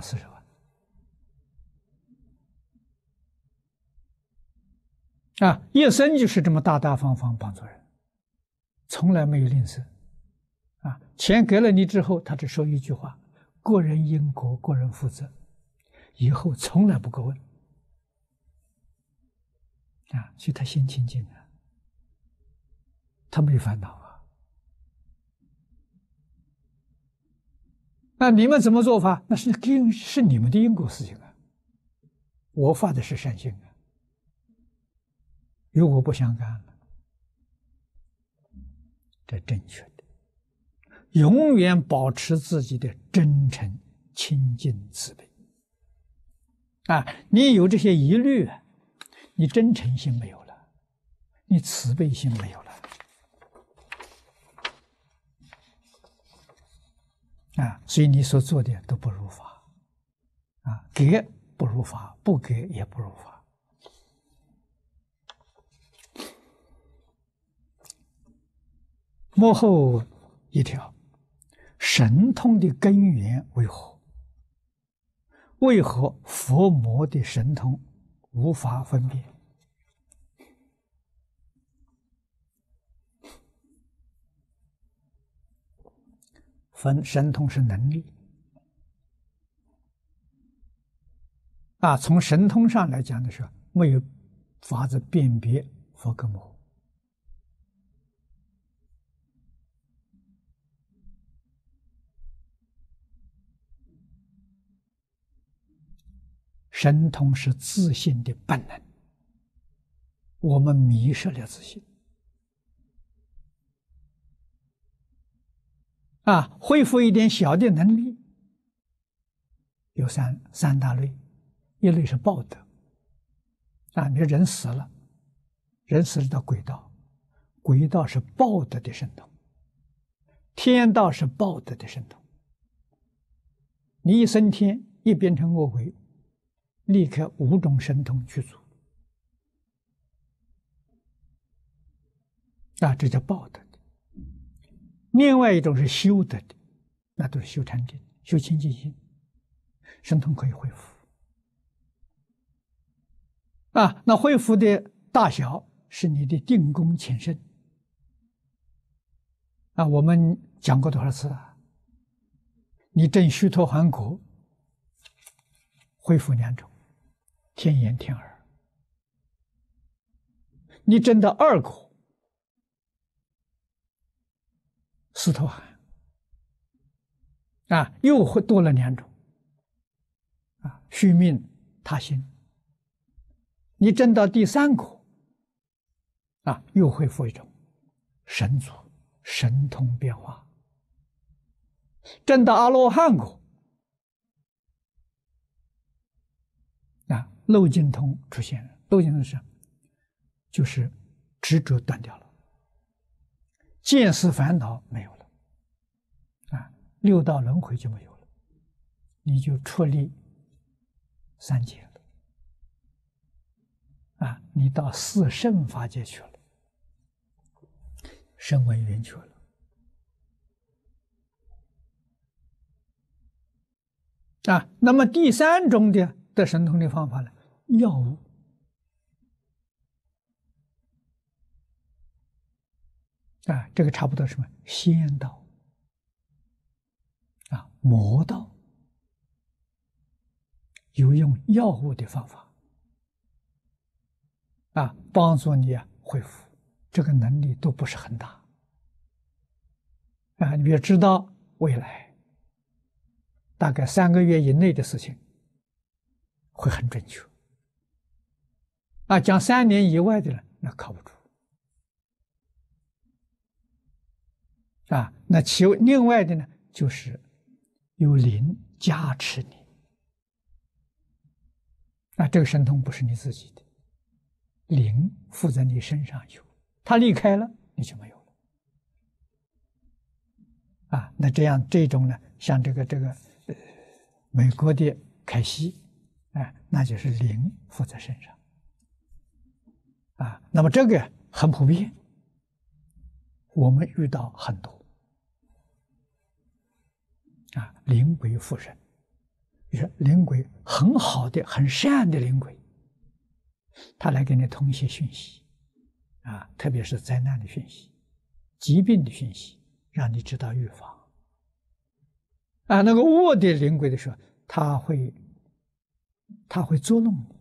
四十万啊！一生就是这么大大方方帮助人，从来没有吝啬啊！钱给了你之后，他只说一句话：“个人因果，个人负责。”以后从来不过问啊！所以他心清净啊，他没烦恼。那你们怎么做法？那是因是你们的因果事情啊。我发的是善心啊。如果不相干了，这正确的，永远保持自己的真诚、清净、慈悲。啊，你有这些疑虑你真诚心没有了，你慈悲心没有。了。啊，所以你所做的都不如法，啊，给不如法，不给也不如法。幕后一条，神通的根源为何？为何佛魔的神通无法分辨？分神通是能力，啊，从神通上来讲的是没有法子辨别佛跟魔。神通是自信的本能，我们迷失了自信。啊，恢复一点小的能力，有三三大类，一类是报德。啊，你说人死了，人死了到鬼道，鬼道是报德的神通，天道是报德的神通。你一升天，一变成恶鬼，立刻五种神通去除。啊，这叫报德。另外一种是修德的，那都是修禅定、修清净心，神通可以恢复。啊，那恢复的大小是你的定功浅深。啊，我们讲过多少次了？你正虚脱还骨，恢复两种，天眼、天耳；你真的二果。石头啊，啊，又会多了两种啊，续命他行。你证到第三口。啊，又恢复一种神足神通变化。证到阿罗汉果啊，漏尽通出现了。漏尽通是，就是执着断掉了，见思烦恼没有。六道轮回就没有了，你就出离三界了，啊，你到四圣法界去了，声闻缘去了，啊，那么第三种的得神通的方法呢，药物，啊，这个差不多什么仙道。啊，魔道有用药物的方法啊，帮助你啊恢复这个能力都不是很大啊。你也知道未来大概三个月以内的事情会很准确啊，讲三年以外的呢，那靠不住啊。那其另外的呢，就是。有灵加持你，那这个神通不是你自己的，灵附在你身上有，他离开了你就没有了。啊，那这样这种呢，像这个这个呃，美国的凯西，啊，那就是灵附在身上。啊，那么这个很普遍，我们遇到很多。啊，灵鬼附身，就是灵鬼很好的、很善的灵鬼，他来给你通一些讯息，啊，特别是灾难的讯息、疾病的讯息，让你知道预防。啊，那个卧的灵鬼的时候，他会，他会捉弄你，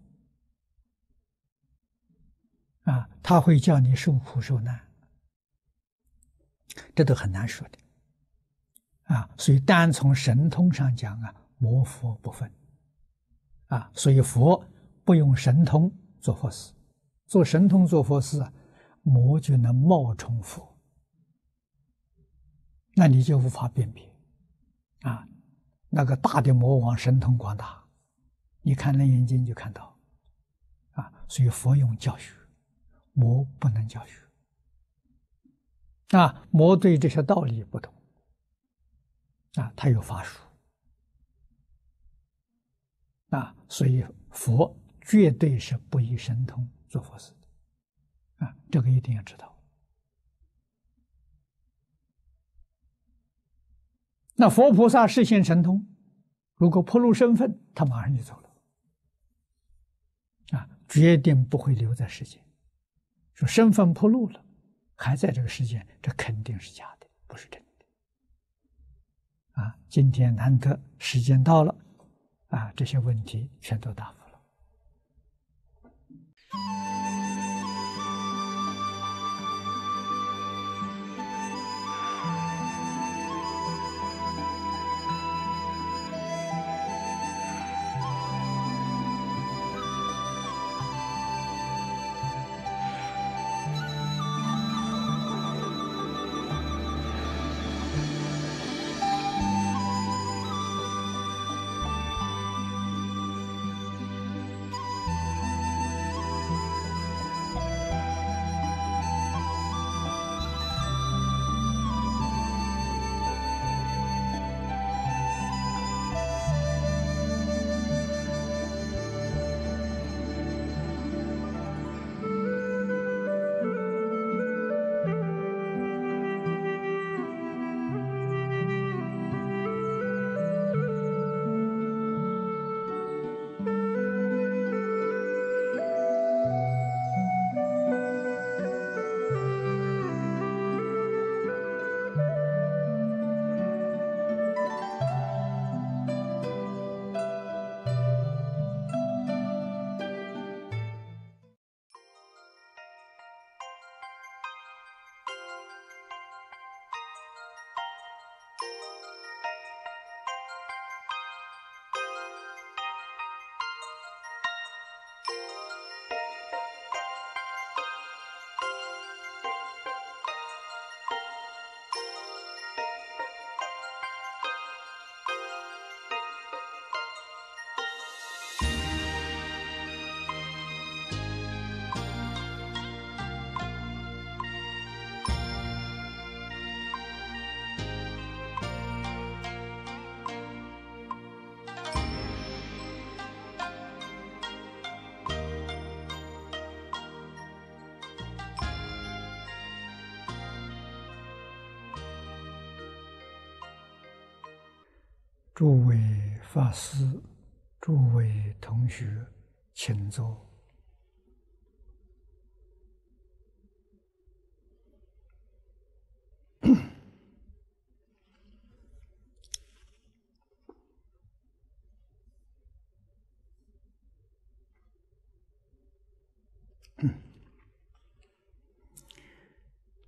啊，他会叫你受苦受难，这都很难说的。啊，所以单从神通上讲啊，魔佛不分。啊，所以佛不用神通做佛事，做神通做佛事，魔就能冒充佛。那你就无法辨别。啊，那个大的魔王神通广大，你看楞严经就看到。啊，所以佛用教学，魔不能教学。啊，魔对这些道理不懂。啊，他有法术啊，所以佛绝对是不以神通做佛事的啊，这个一定要知道。那佛菩萨示现神通，如果破露身份，他马上就走了啊，绝对不会留在世间。说身份破露了，还在这个世间，这肯定是假的，不是真。的。啊，今天难得时间到了，啊，这些问题全都答复了。诸位法师，诸位同学，请坐。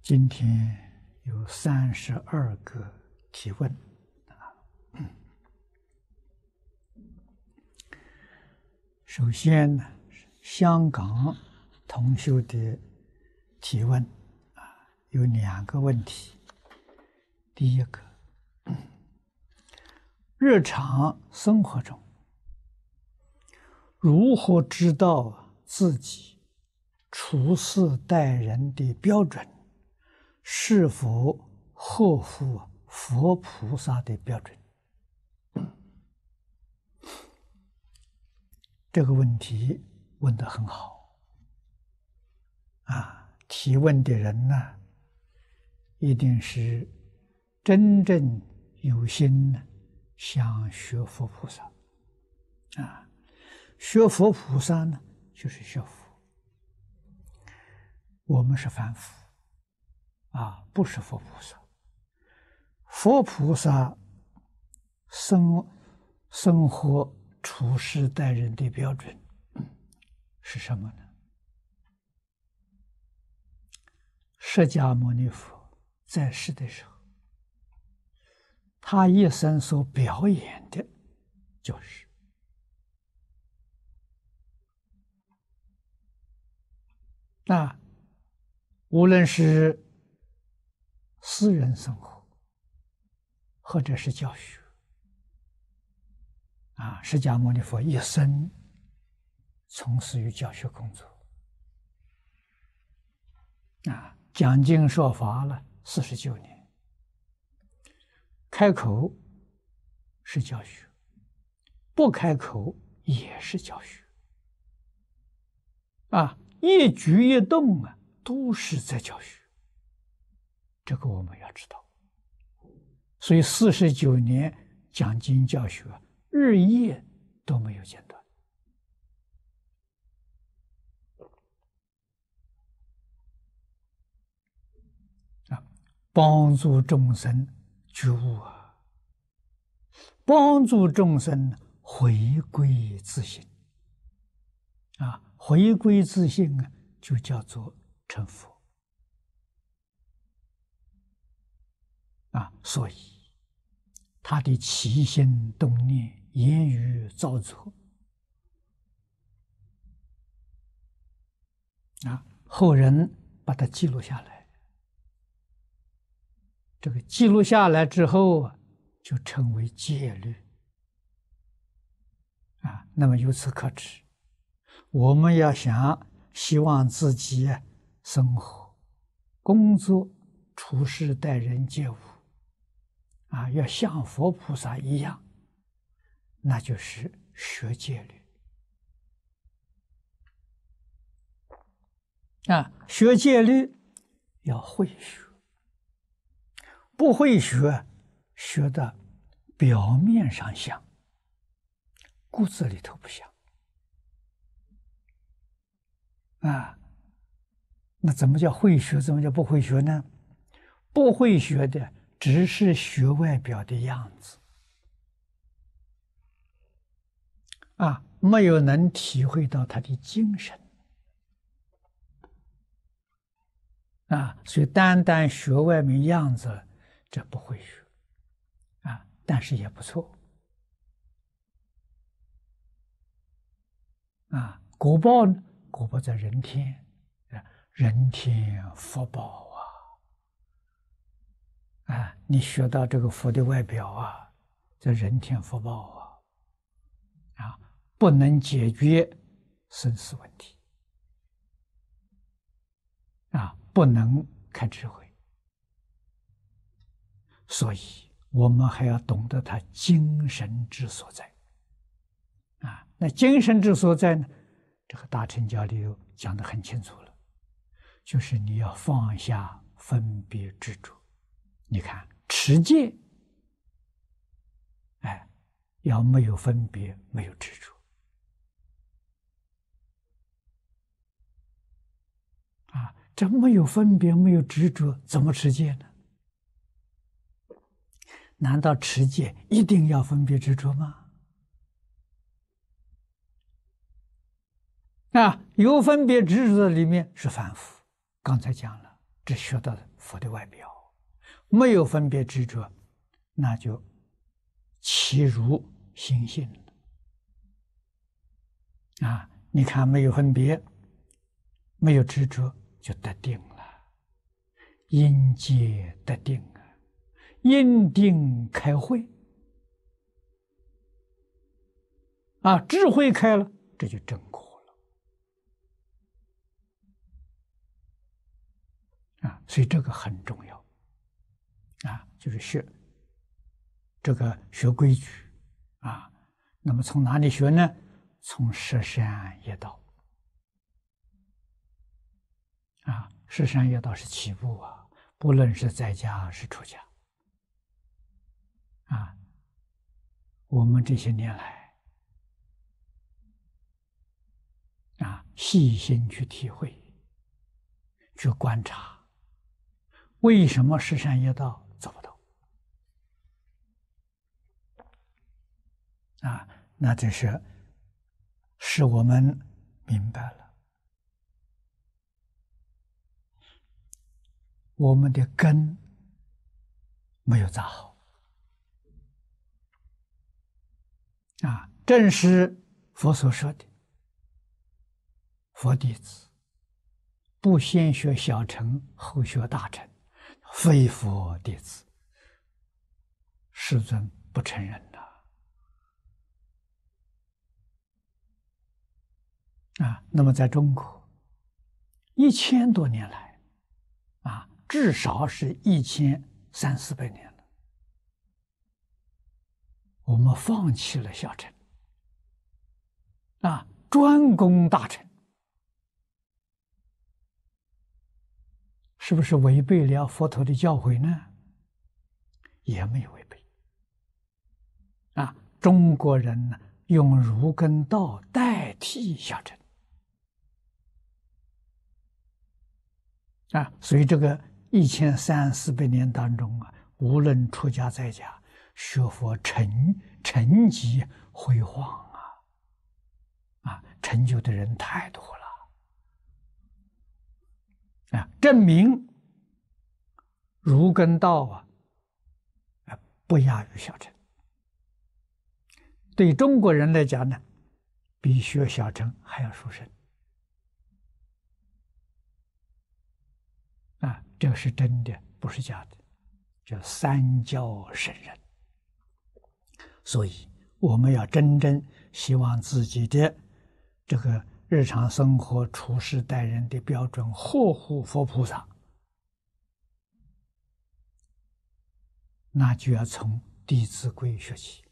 今天有三十二个提问。首先呢，香港同学的提问啊，有两个问题。第一个，日常生活中如何知道自己处事待人的标准是否合乎佛菩萨的标准？这个问题问得很好，啊，提问的人呢，一定是真正有心想学佛菩萨，啊，学佛菩萨呢，就是学佛。我们是凡夫，啊，不是佛菩萨。佛菩萨生生活。处事待人的标准是什么呢？释迦牟尼佛在世的时候，他一生所表演的就是：那无论是私人生活，或者是教学。啊，释迦牟尼佛一生从事于教学工作。啊，讲经说法了四十九年，开口是教学，不开口也是教学。啊，一举一动啊，都是在教学。这个我们要知道。所以四十九年讲经教学。日夜都没有间断啊！帮助众生觉悟，帮助众生回归自信啊！回归自信啊，就叫做成佛啊！所以他的起心动念。言语造作，啊，后人把它记录下来。这个记录下来之后，就成为戒律。啊，那么由此可知，我们要想希望自己生活、工作、处事、待人接物，啊，要像佛菩萨一样。那就是学戒律啊，学戒律要会学，不会学，学的表面上想，骨子里头不想啊。那怎么叫会学？怎么叫不会学呢？不会学的只是学外表的样子。啊，没有能体会到他的精神，啊，所以单单学外面样子，这不会学，啊，但是也不错，啊，果报呢？果报在人天，啊，人天福报啊，啊，你学到这个佛的外表啊，在人天福报啊。不能解决生死问题，啊，不能开智慧，所以我们还要懂得他精神之所在，啊，那精神之所在呢？这个大乘教里又讲的很清楚了，就是你要放下分别执着。你看持戒，哎，要没有分别，没有执着。这没有分别，没有执着，怎么持戒呢？难道持戒一定要分别执着吗？啊，有分别执着的里面是凡夫。刚才讲了，只学到佛的外表，没有分别执着，那就其如心性啊，你看，没有分别，没有执着。就得定了，因界得定啊，因定开会啊，智慧开了，这就真果了啊，所以这个很重要啊，就是学这个学规矩啊，那么从哪里学呢？从十善业道。啊，十三夜道是起步啊，不论是在家是出家，啊，我们这些年来啊，细心去体会、去观察，为什么十三夜道做不到？啊，那就是，是我们明白了。我们的根没有扎好啊！正是佛所说的：“佛弟子不先学小乘，后学大乘，非佛弟子。”师尊不承认的啊，那么在中国一千多年来。至少是一千三四百年了，我们放弃了小乘，啊，专攻大臣，是不是违背了佛陀的教诲呢？也没有违背。啊，中国人呢，用儒跟道代替小乘，啊，所以这个。一千三四百年当中啊，无论出家在家，学佛成成绩辉煌啊，啊，成就的人太多了啊，证明儒跟道啊，啊，不亚于小乘。对中国人来讲呢，比学小乘还要殊胜。啊，这是真的，不是假的，叫三教圣人。所以，我们要真正希望自己的这个日常生活处事待人的标准合乎佛菩萨，那就要从《弟子规》学习。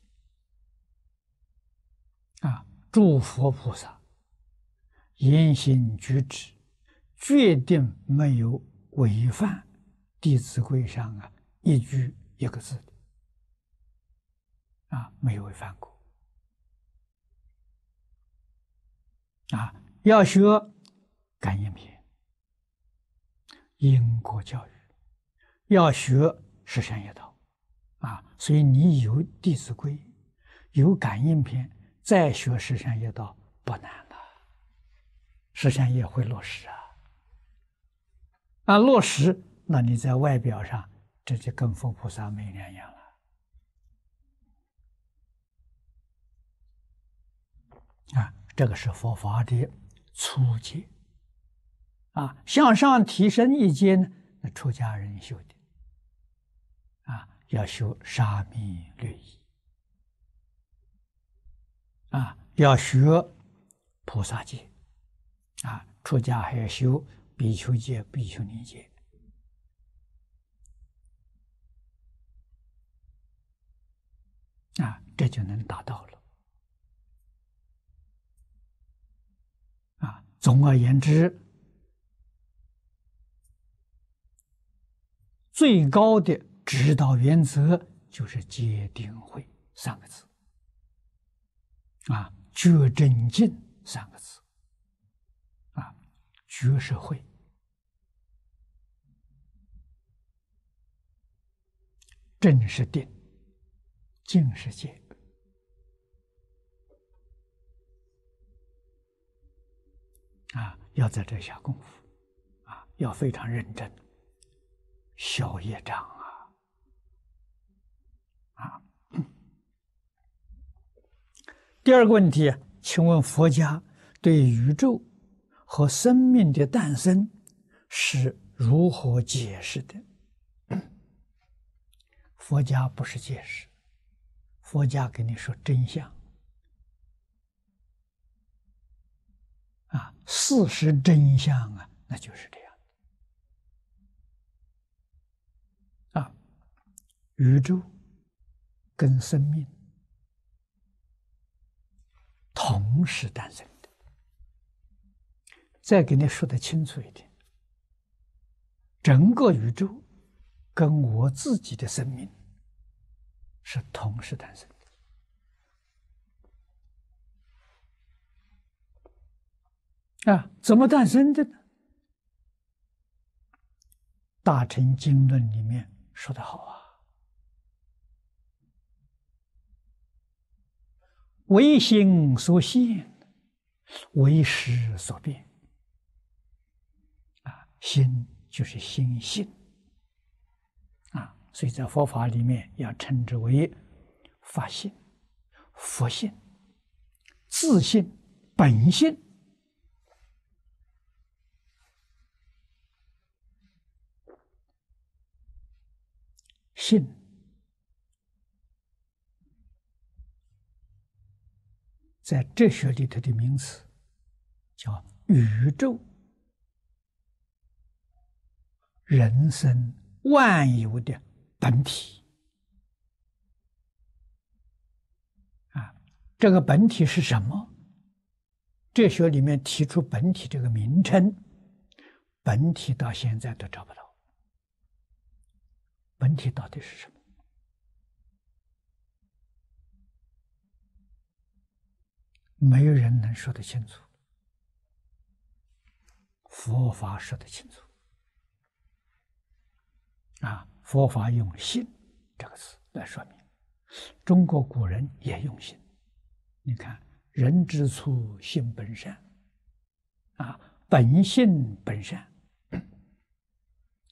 啊，诸佛菩萨言行举止，决定没有。违反《弟子规》上啊一句一个字的啊，没有违反过。啊，要学《感应篇》，因果教育要学十善业道，啊，所以你有《弟子规》，有《感应篇》，再学十善业道不难的，十善业会落实啊。啊，落实，那你在外表上，这就跟佛菩萨没两样了。啊，这个是佛法的初阶。啊，向上提升一阶呢，那出家人修的。啊，要修沙弥律仪。啊，要学菩萨戒。啊，出家还要修。比丘戒、比丘尼戒，啊，这就能达到了。啊，总而言之，最高的指导原则就是“戒定慧”三个字，啊，“觉正净”三个字。觉社会，正是定，静是戒，啊，要在这下功夫，啊，要非常认真，消业障啊，啊。第二个问题，请问佛家对宇宙？和生命的诞生是如何解释的？佛家不是解释，佛家给你说真相啊，事实真相啊，那就是这样的啊，宇宙跟生命同时诞生。再给你说的清楚一点，整个宇宙跟我自己的生命是同时诞生的。啊，怎么诞生的呢？《大乘经论》里面说的好啊，“唯心所现，为识所变。”心就是心性啊，所以，在佛法里面要称之为法性、佛性、自信、本性。心，在哲学里头的名词叫宇宙。人生万有的本体啊，这个本体是什么？哲学里面提出“本体”这个名称，本体到现在都找不到。本体到底是什么？没有人能说得清楚。佛法说得清楚。啊，佛法用“性”这个词来说明，中国古人也用心。你看，“人之初，性本善”，啊，本性本善，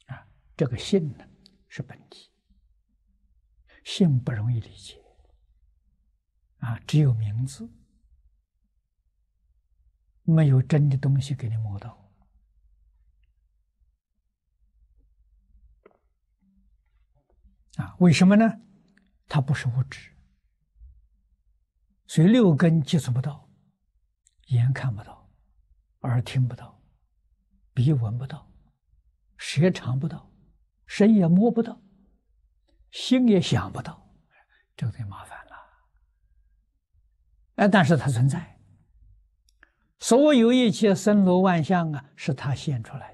啊，这个“性”呢，是本体。性不容易理解，啊，只有名字，没有真的东西给你摸到。啊，为什么呢？它不是物质，所以六根接触不到，眼看不到，耳听不到，鼻闻不到，舌尝不到，身也摸不到，心也想不到，这个太麻烦了。哎，但是它存在，所有一切森罗万象啊，是它现出来。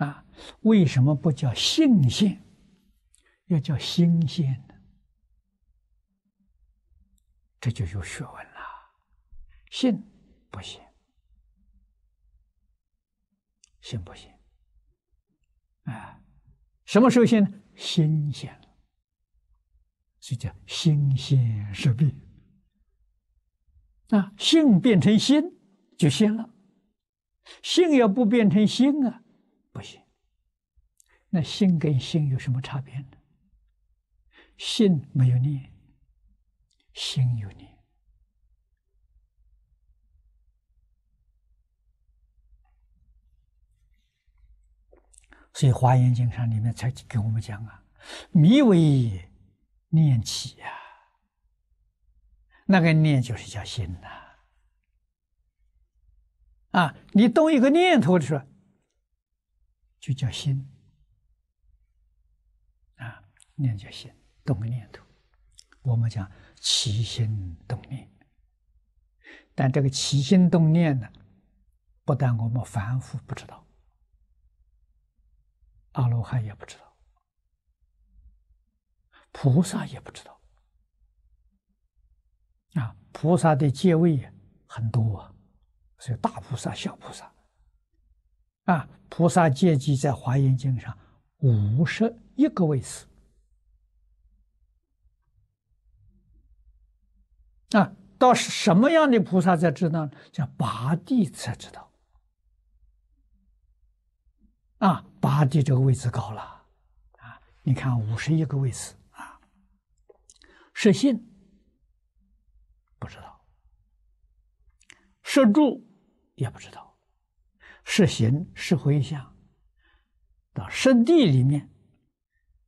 啊，为什么不叫性现，要叫心现呢？这就有学问了。性不行，行不行，啊，什么时候现呢？心现，所以叫心现是变。啊，性变成心就行了，性要不变成心啊？那心跟心有什么差别呢？心没有念，心有念，所以《华严经》上里面才给我们讲啊，“迷为念起呀”，那个念就是叫心呐。啊，你动一个念头的时候，就叫心。念就行，动个念头。我们讲起心动念，但这个起心动念呢，不但我们凡夫不知道，阿罗汉也不知道，菩萨也不知道。啊，菩萨的戒位很多啊，所以大菩萨、小菩萨。啊，菩萨阶级在《华严经》上五十一个位次。啊，到什么样的菩萨才知道叫八地才知道。啊，八地这个位置高了，啊，你看五十一个位置啊，是信不知道，是住也不知道，是行是回向，到十地里面，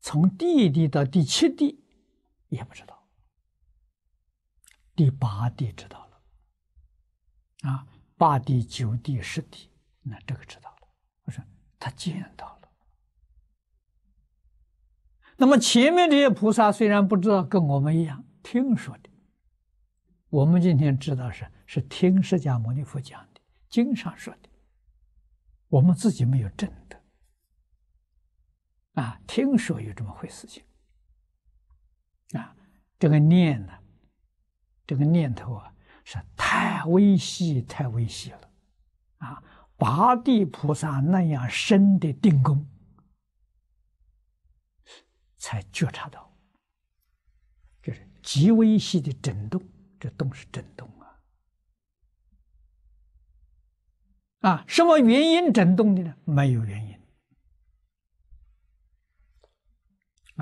从第一地到第七地也不知道。第八地知道了，啊，八地、九地、十地，那这个知道了。我说他见到了。那么前面这些菩萨虽然不知道，跟我们一样听说的。我们今天知道是是听释迦牟尼佛讲的经上说的，我们自己没有证的，啊，听说有这么回事情。啊，这个念呢？这个念头啊，是太微细、太微细了，啊！拔地菩萨那样深的定功，才觉察到，就是极微细的震动。这动是震动啊！啊，什么原因震动的呢？没有原因。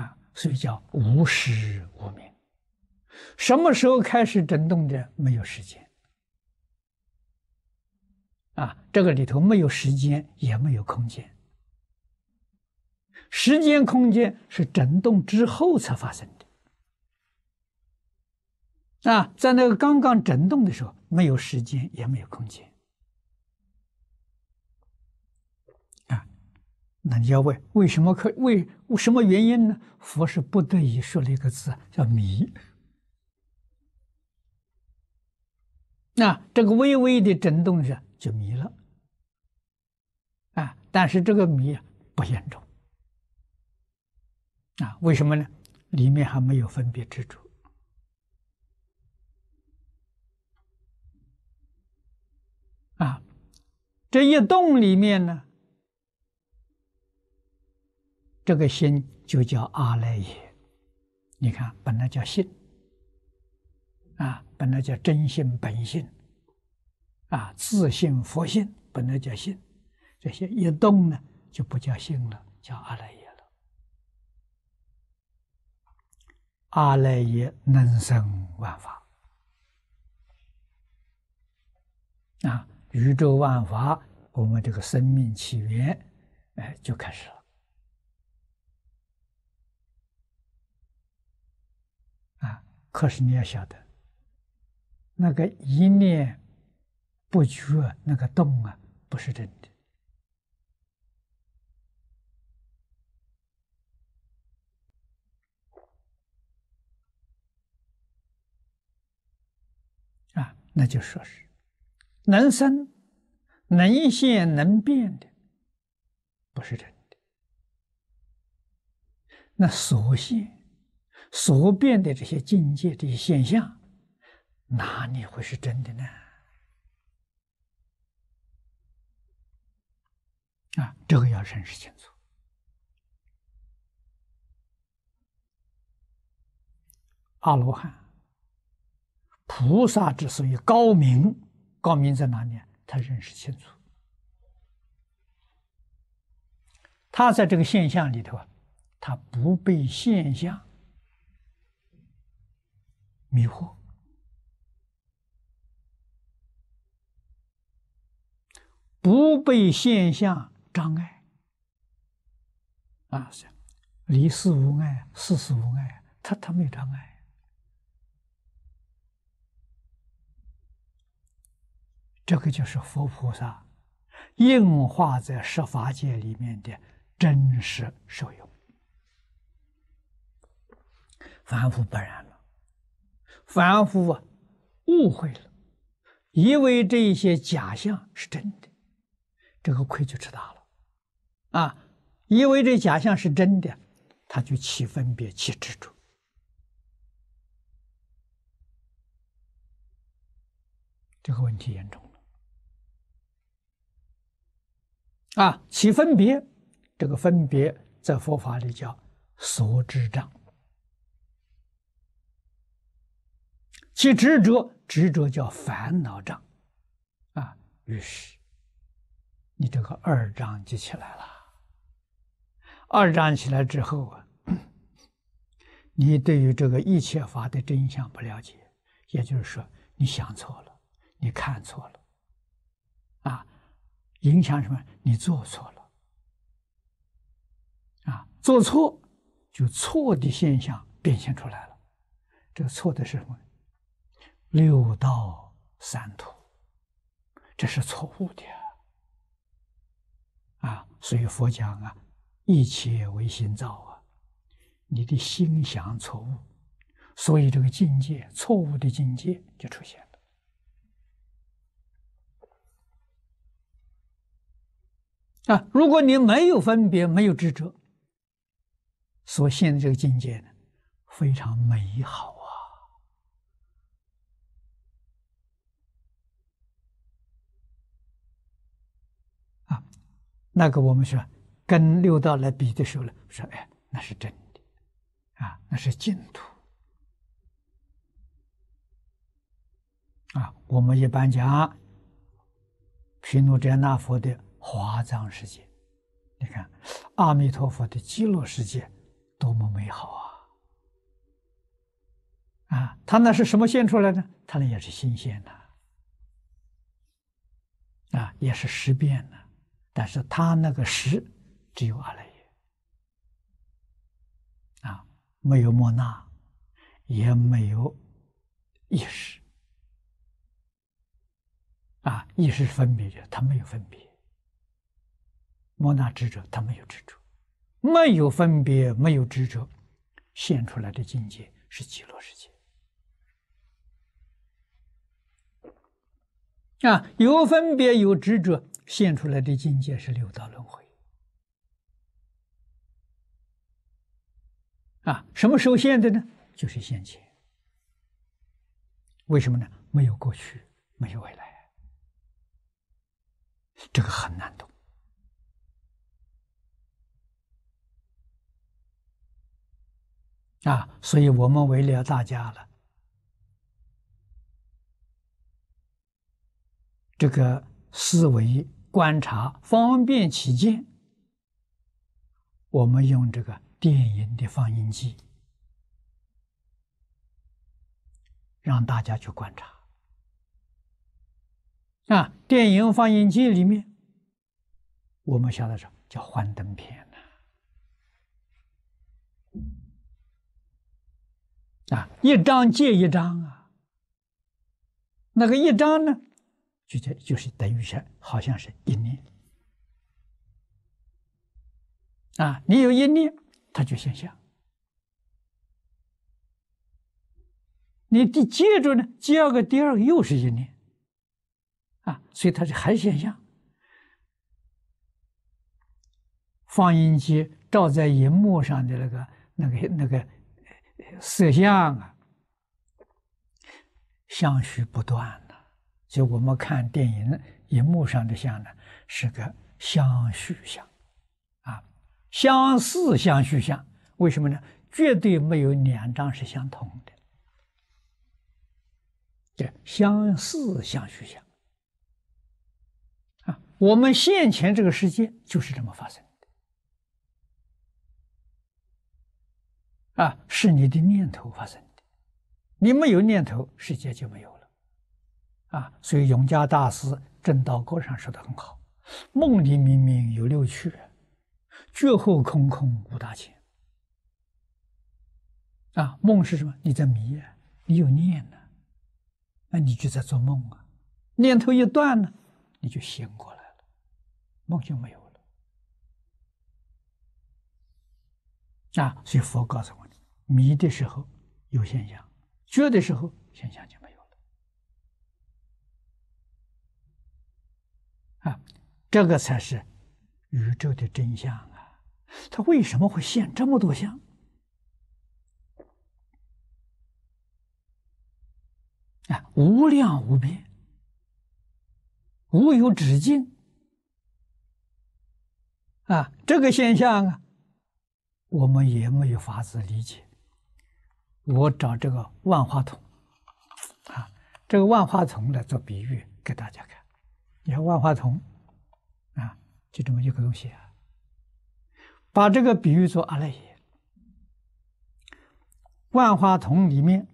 啊，所以叫无始无明。什么时候开始震动的？没有时间啊！这个里头没有时间，也没有空间。时间、空间是震动之后才发生的。啊，在那个刚刚震动的时候，没有时间，也没有空间。啊，那你要问为什么可为什么原因呢？佛是不得已说了一个字，叫“迷”。那这个微微的震动下就迷了，啊！但是这个迷啊不严重，啊？为什么呢？里面还没有分别之处，啊！这一动里面呢，这个心就叫阿赖耶，你看本来叫心。啊，本来叫真性本性，啊，自性佛性本来叫性，这些一动呢，就不叫性了，叫阿赖耶了。阿赖耶能生万法，啊，宇宙万法，我们这个生命起源，哎，就开始了。啊，可是你要晓得。那个一念不觉，那个动啊，不是真的啊，那就说是，能生、能现、能变的，不是真的。那所现、所变的这些境界、这些现象。哪里会是真的呢？啊，这个要认识清楚。阿罗汉、菩萨之所以高明，高明在哪里？他认识清楚，他在这个现象里头，啊，他不被现象迷惑。不被现象障碍啊，是离事无碍，事事无碍，他他没障碍。这个就是佛菩萨应化在十法界里面的真实受用。凡夫不然了，凡夫啊，误会了，以为这些假象是真的。这个亏就吃大了，啊！以为这假象是真的，他就起分别，起执着，这个问题严重了。啊，起分别，这个分别在佛法里叫所知障；，起执着，执着叫烦恼障。啊，于是。你这个二障就起来了，二障起来之后啊，你对于这个一切法的真相不了解，也就是说你想错了，你看错了，啊，影响什么？你做错了，啊，做错就错的现象变现出来了，这错的是什么？六道三途，这是错误的。啊，所以佛讲啊，一切唯心造啊，你的心想错误，所以这个境界错误的境界就出现了。啊，如果你没有分别，没有执着，所现的这个境界呢，非常美好。那个我们说跟六道来比的时候呢，说哎，那是真的，啊，那是净土，啊，我们一般讲，毗卢遮那佛的华藏世界，你看阿弥陀佛的极乐世界多么美好啊，啊，他那是什么现出来的？他那也是新鲜的，啊，也是实变的。但是他那个时，只有阿赖耶啊，没有莫那，也没有意识啊，意识分别的，他没有分别；莫那执着，他没有执着；没有分别，没有执着，现出来的境界是极乐世界啊，有分别，有执着。现出来的境界是六道轮回啊，什么时候现的呢？就是现前。为什么呢？没有过去，没有未来。这个很难懂啊，所以我们为了大家了，这个思维。观察方便起见，我们用这个电影的放映机，让大家去观察。啊，电影放映机里面，我们晓得么叫幻灯片呐。啊，一张接一张啊，那个一张呢？就这就是等于说，好像是一念啊。你有一念，它就现象；你第接着呢，第二个第二个又是一念啊，所以它是还现象。放映机照在荧幕上的那个、那个、那个摄像啊，相续不断。就我们看电影，荧幕上的像呢，是个相续像，啊，相似相续像，为什么呢？绝对没有两张是相同的，对，相似相续像，啊，我们现前这个世界就是这么发生的，啊，是你的念头发生的，你没有念头，世界就没有了。啊，所以永嘉大师《正道歌》上说的很好：“梦里明明有六趣，觉后空空无大千。”啊，梦是什么？你在迷啊，你有念呢，那你就在做梦啊。念头一断呢，你就醒过来了，梦就没有了。啊，所以佛告诉我们：迷的时候有现象，觉的时候现象就。啊，这个才是宇宙的真相啊！它为什么会现这么多相？啊，无量无边，无有止境啊！这个现象啊，我们也没有法子理解。我找这个万花筒啊，这个万花筒来做比喻给大家看。你看万花筒，啊，就这么一个东西啊。把这个比喻做阿赖耶，万花筒里面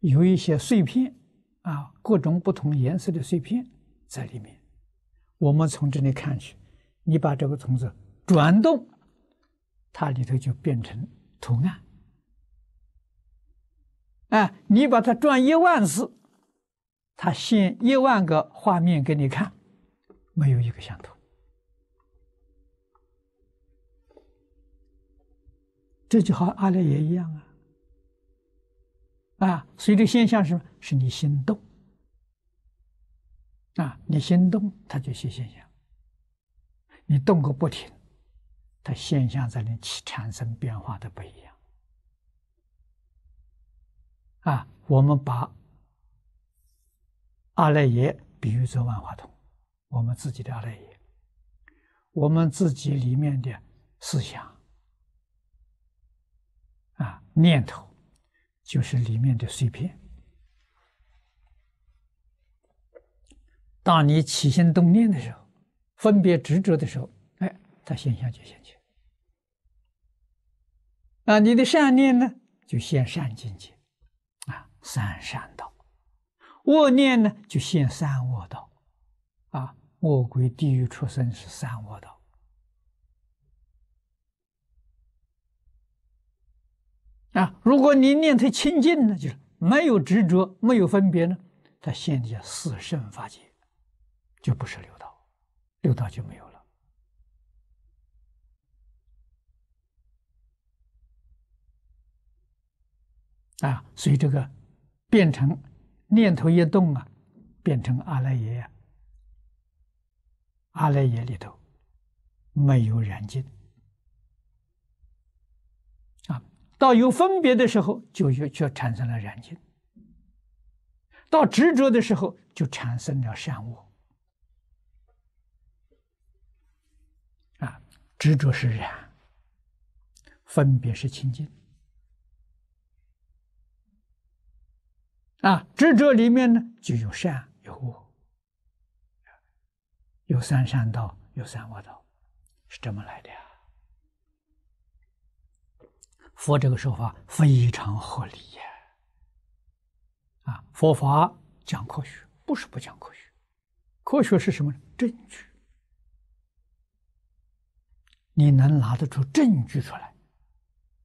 有一些碎片啊，各种不同颜色的碎片在里面。我们从这里看去，你把这个筒子转动，它里头就变成图案。哎，你把它转一万次。他现一万个画面给你看，没有一个相同。这就和阿赖耶一样啊，啊，所以这现象是是你心动，啊，你心动，它就现现象。你动个不停，它现象在那起产生变化的不一样。啊，我们把。阿赖耶比喻作万花筒，我们自己的阿赖耶，我们自己里面的思想啊念头，就是里面的碎片。当你起心动念的时候，分别执着的时候，哎，它现象就现起。那你的善念呢，就先善境界，啊，向善道。恶念呢，就现三恶道，啊，魔鬼地狱出生是三恶道。啊，如果你念他清净呢，就是没有执着，没有分别呢，他现在四死法界，就不是六道，六道就没有了。啊，所以这个变成。念头一动啊，变成阿赖耶阿赖耶里头没有染尽啊，到有分别的时候，就就产生了染尽；到执着的时候，就产生了善恶。啊，执着是染，分别是清净。啊，智者里面呢就有善有恶，有三善道，有三恶道，是这么来的。呀。佛这个说法非常合理呀！啊，佛法讲科学，不是不讲科学。科学是什么呢？证据。你能拿得出证据出来？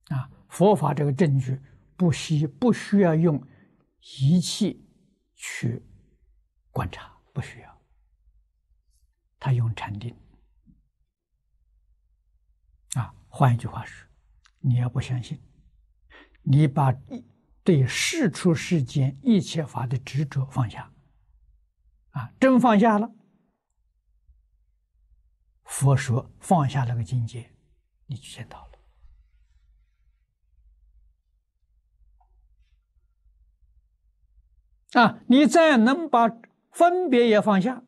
啊，佛法这个证据不需不需要用。仪器去观察不需要，他用禅定。啊，换一句话说，你要不相信，你把一对世出世间一切法的执着放下，啊，真放下了，佛说放下那个境界，你就见到了。啊，你再能把分别也放下，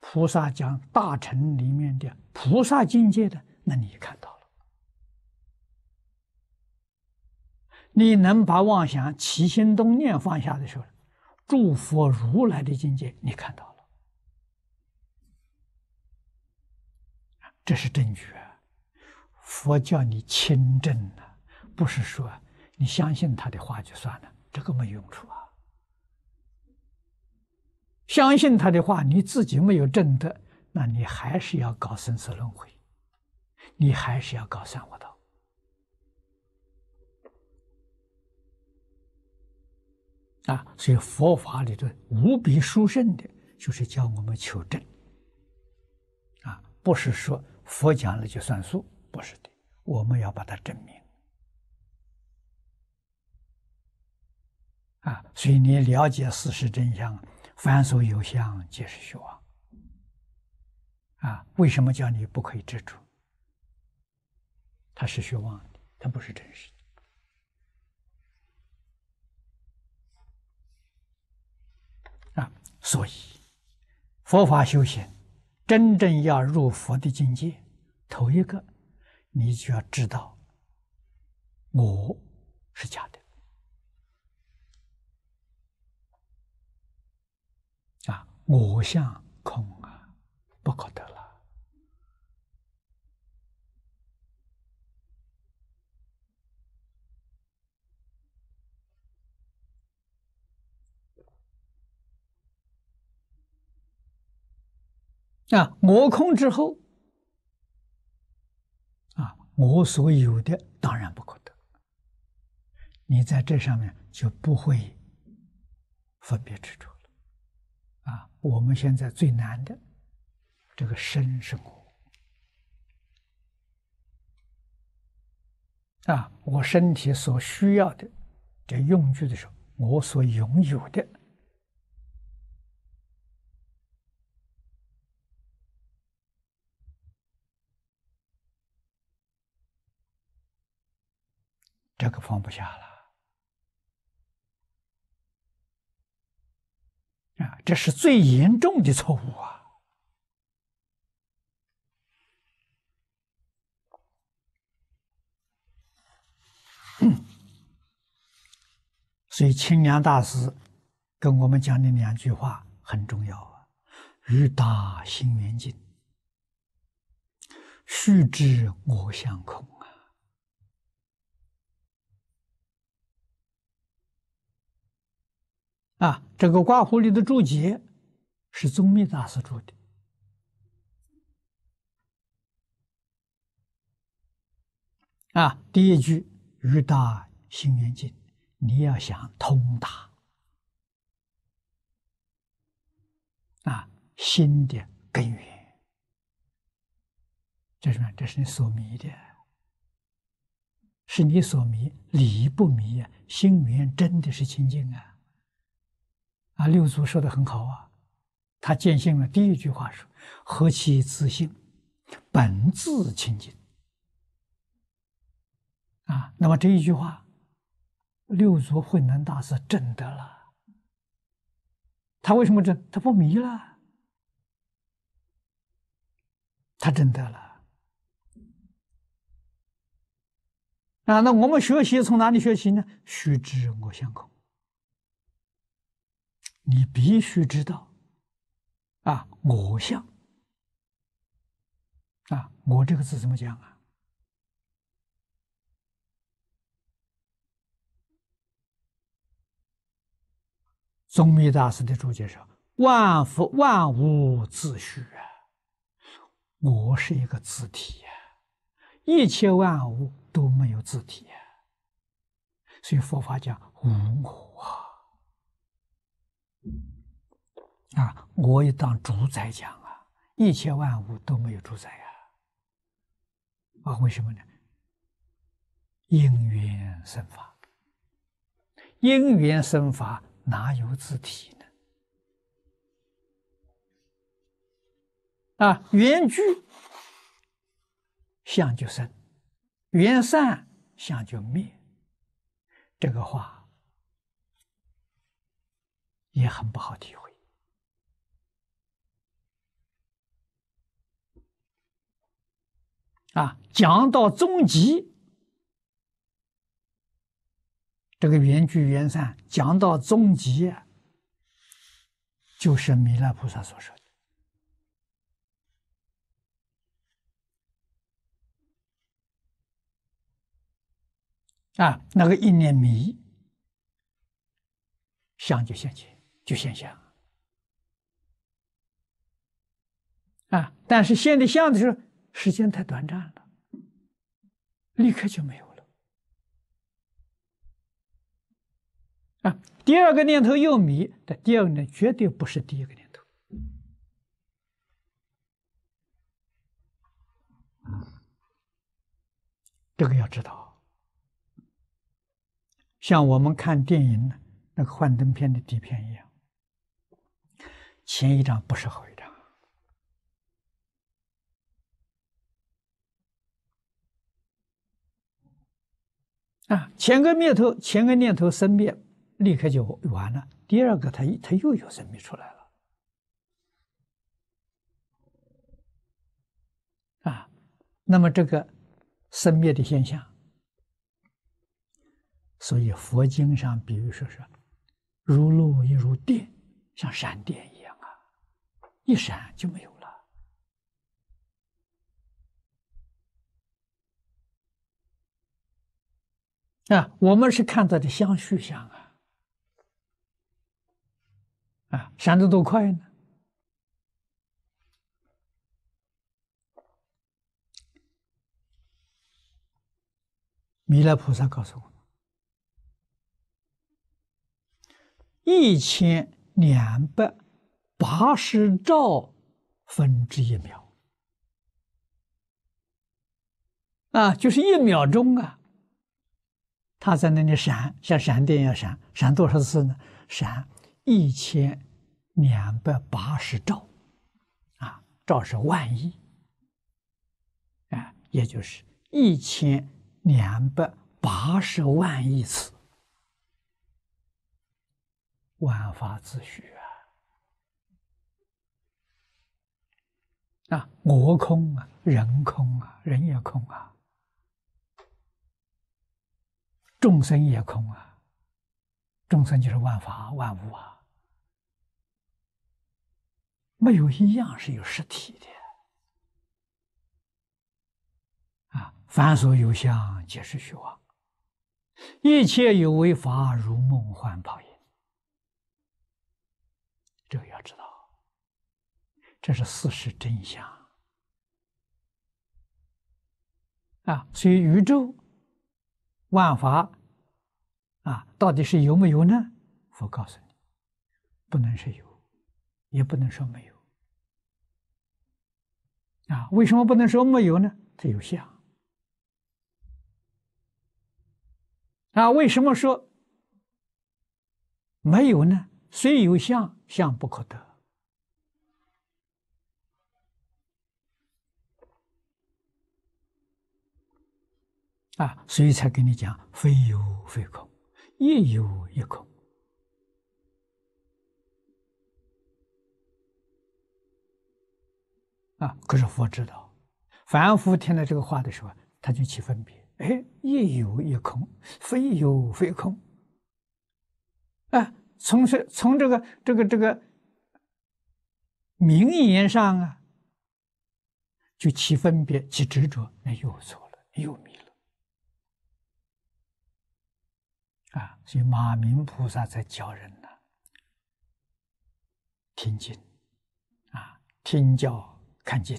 菩萨讲大乘里面的菩萨境界的，那你看到了；你能把妄想起心动念放下的时候，诸佛如来的境界你看到了。这是证据啊！佛教你清证啊，不是说你相信他的话就算了，这个没用处啊。相信他的话，你自己没有证得，那你还是要搞生死轮回，你还是要搞三恶道。啊，所以佛法里头无比殊胜的，就是教我们求证。啊，不是说佛讲了就算数，不是的，我们要把它证明。啊，所以你了解事实真相。凡所有相，皆是虚妄。啊，为什么叫你不可以执着？它是虚妄的，它不是真实的。啊，所以佛法修行，真正要入佛的境界，头一个，你就要知道，我是假的。我相空啊，不可得了。啊，我空之后，啊，我所有的当然不可得。你在这上面就不会分别执着。我们现在最难的，这个生生活啊，我身体所需要的这用具的时候，我所拥有的这个放不下了。啊，这是最严重的错误啊！所以清凉大师跟我们讲的两句话很重要啊：“雨大心远净，须知我相空。”啊，这个《刮胡》里的注解是宗密大师注的。啊，第一句“欲达心源净”，你要想通达啊，心的根源，这是什么？这是你所迷的，是你所迷，理不迷啊，心源真的是清净啊。啊，六祖说的很好啊，他见性了。第一句话是“何其自信，本自清净”。啊，那么这一句话，六祖慧能大师证得了。他为什么证？他不迷了，他证得了。啊，那我们学习从哪里学习呢？须知我相空。你必须知道，啊，我相。啊，我这个字怎么讲啊？宗密大师的注解说：万福万物自虚啊，我是一个自体啊，一切万物都没有自体啊，所以佛法讲无我啊。啊！我也当主宰讲啊，一切万物都没有主宰呀！啊，为什么呢？因缘生法，因缘生法哪有自体呢？啊，缘聚相就生，缘散相就灭，这个话。也很不好体会啊！讲到终极，这个缘聚缘散，讲到终极，就是弥勒菩萨所说的啊，那个一念迷，相就现起。就现象。啊！但是现的相的时候，时间太短暂了，立刻就没有了啊！第二个念头又迷但第二个念头，绝对不是第一个念头，这个要知道。像我们看电影那个幻灯片的底片一样。前一张不是后一张啊！前个念头，前个念头生灭，立刻就完了。第二个，他他又有生命出来了啊！那么这个生灭的现象，所以佛经上，比如说是如露亦如电，像闪电一样。一闪就没有了啊！我们是看到的相续相啊，啊，闪的多快呢？弥勒菩萨告诉我们：一千两百。八十兆分之一秒，啊，就是一秒钟啊，它在那里闪，像闪电一样闪，闪多少次呢？闪一千两百八十兆，啊，兆是万亿，啊，也就是一千两百八十万亿次，万法之啊。那我空啊，人空啊，人也空啊，众生也空啊，众生就是万法万物啊，没有一样是有实体的啊。凡所有相，皆是虚妄；一切有为法，如梦幻泡影。这个要知道。这是事实真相啊！所以宇宙、万法啊，到底是有没有呢？我告诉你，不能是有，也不能说没有啊！为什么不能说没有呢？它有相啊！为什么说没有呢？虽有相，相不可得。啊，所以才跟你讲，非有非空，亦有一空。啊，可是佛知道，凡夫听到这个话的时候，他就起分别，哎，亦有一空，非有非空。啊，从这从这个这个这个名言上啊，就起分别，起执着，那又错了，又迷了。啊，所以马明菩萨在教人呢，听经，啊，听教看经，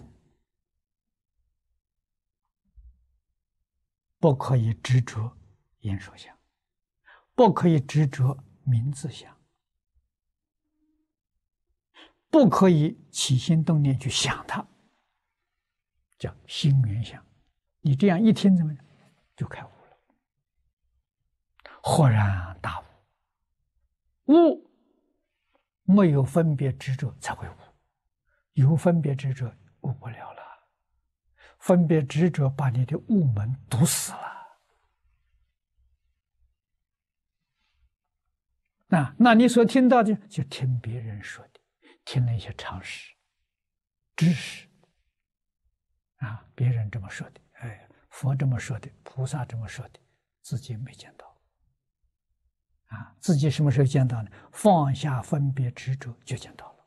不可以执着言说相，不可以执着名字相，不可以起心动念去想它，叫心缘相。你这样一听，怎么就开悟？豁然大悟，悟没有分别执着才会悟，有分别执着悟不了了。分别执着把你的悟门堵死了。那那你所听到的就听别人说的，听了一些常识、知识啊，别人这么说的，哎，佛这么说的，菩萨这么说的，自己没见到。啊，自己什么时候见到呢？放下分别执着，就见到了。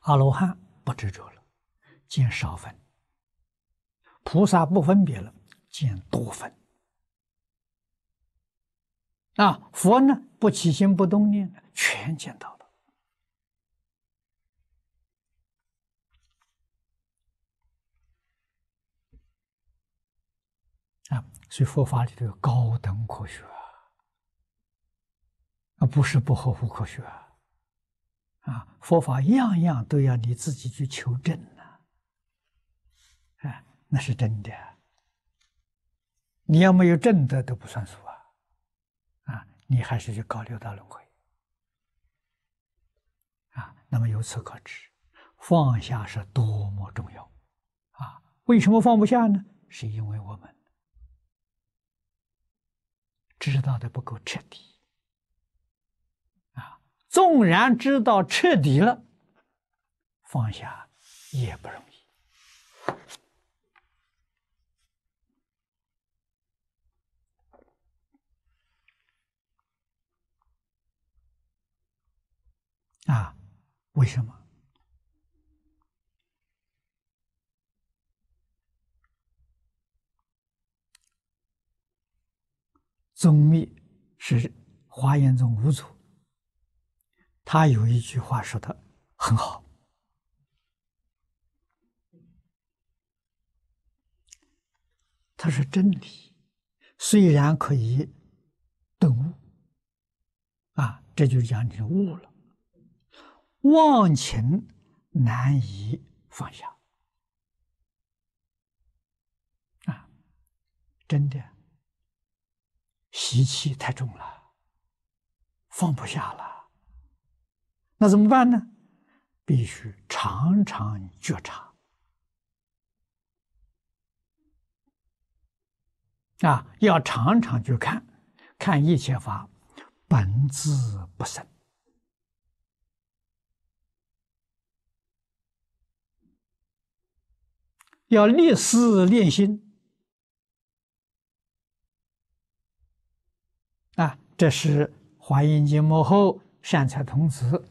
阿罗汉不执着了，见少分；菩萨不分别了，见多分。啊，佛呢？不起心不动念全见到了。啊。所以佛法里头有高等科学啊，不是不合乎科学啊，佛法样样都要你自己去求证呢，哎，那是真的。你要没有证的都不算数啊，啊，你还是去搞六道轮回，啊，那么由此可知，放下是多么重要啊！为什么放不下呢？是因为我们。知道的不够彻底，啊！纵然知道彻底了，放下也不容易。啊，为什么？宗密是华严宗五祖，他有一句话说的很好，他是真理，虽然可以顿悟，啊，这就是讲你悟了，忘情难以放下，啊，真的。习气太重了，放不下了。那怎么办呢？必须常常觉察啊，要常常去看看一切法本质不生，要历思练心。啊，这是华严经幕后善财童子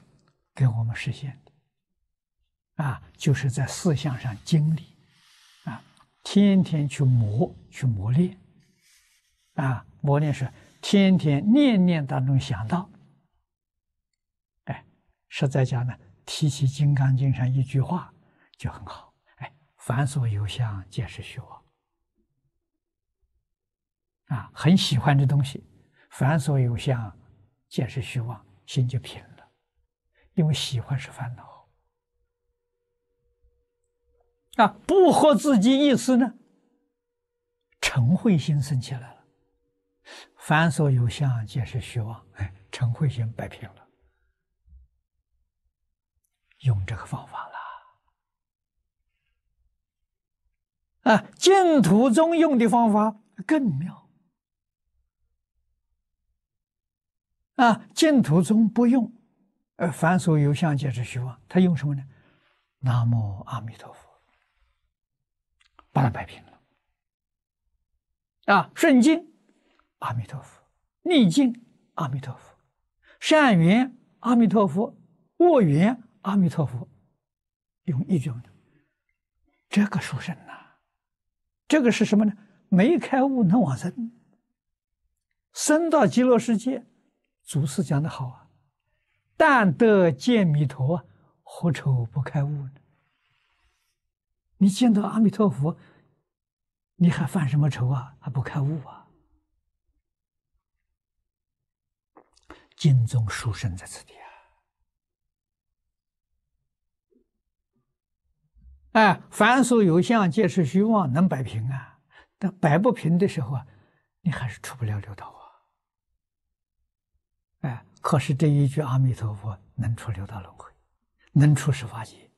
给我们实现的。啊，就是在四项上经历，啊，天天去磨，去磨练，啊，磨练是天天念念当中想到。哎，实在讲呢，提起金刚经上一句话就很好，哎，凡所有相，皆是虚妄。啊，很喜欢这东西。凡所有相，皆是虚妄，心就平了。因为喜欢是烦恼，啊，不合自己意思呢，嗔恚心生起来了。凡所有相，皆是虚妄，哎，嗔恚心摆平了，用这个方法了，啊，净土中用的方法更妙。啊，净土宗不用，呃，凡所有相皆是虚妄，他用什么呢？南无阿弥陀佛，把它摆平了。啊，顺境阿弥陀佛，逆境阿弥陀佛，善缘阿弥陀佛，恶缘阿弥陀佛，用一种这个书生呐，这个是什么呢？没开悟能往生，生到极乐世界。祖师讲的好啊，但得见弥陀何愁不开悟呢？你见到阿弥陀佛，你还犯什么愁啊？还不开悟啊？净宗殊胜在此地啊！哎，凡所有相，皆是虚妄，能摆平啊？但摆不平的时候啊，你还是出不了六道。哎，可是这一句“阿弥陀佛”能出六道轮回，能出十法界，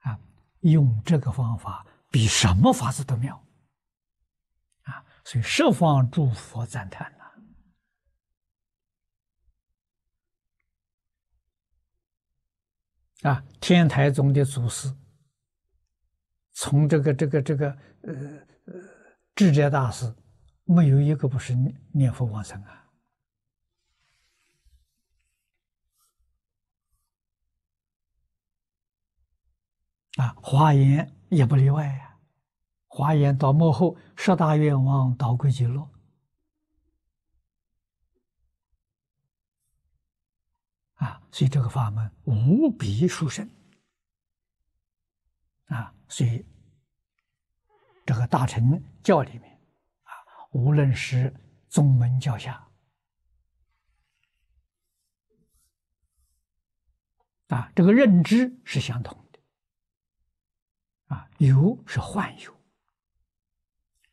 啊！用这个方法比什么法子都妙啊！所以十方诸佛赞叹呐，啊，天台宗的祖师，从这个这个这个呃呃智者大师，没有一个不是念佛往生啊。啊，华严也不例外呀。华严到幕后，十大愿望导归极乐。啊，所以这个法门无比殊胜。啊，所以这个大乘教里面，啊，无论是宗门教下，啊，这个认知是相同。有是幻有，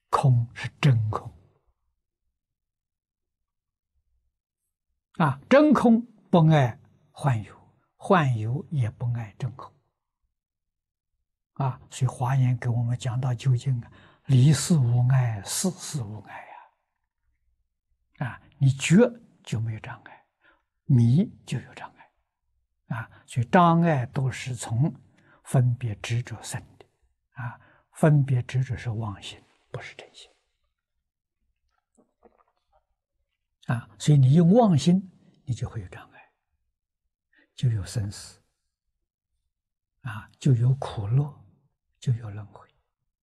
空是真空。啊，真空不爱幻有，幻有也不爱真空。啊，所以华严给我们讲到究竟啊，离世无碍，世事无碍呀。啊，你觉就没有障碍，迷就有障碍。啊，所以障碍都是从分别执着生。啊，分别执着是妄心，不是真心。啊，所以你用妄心，你就会有障碍，就有生死。啊，就有苦乐，就有轮回。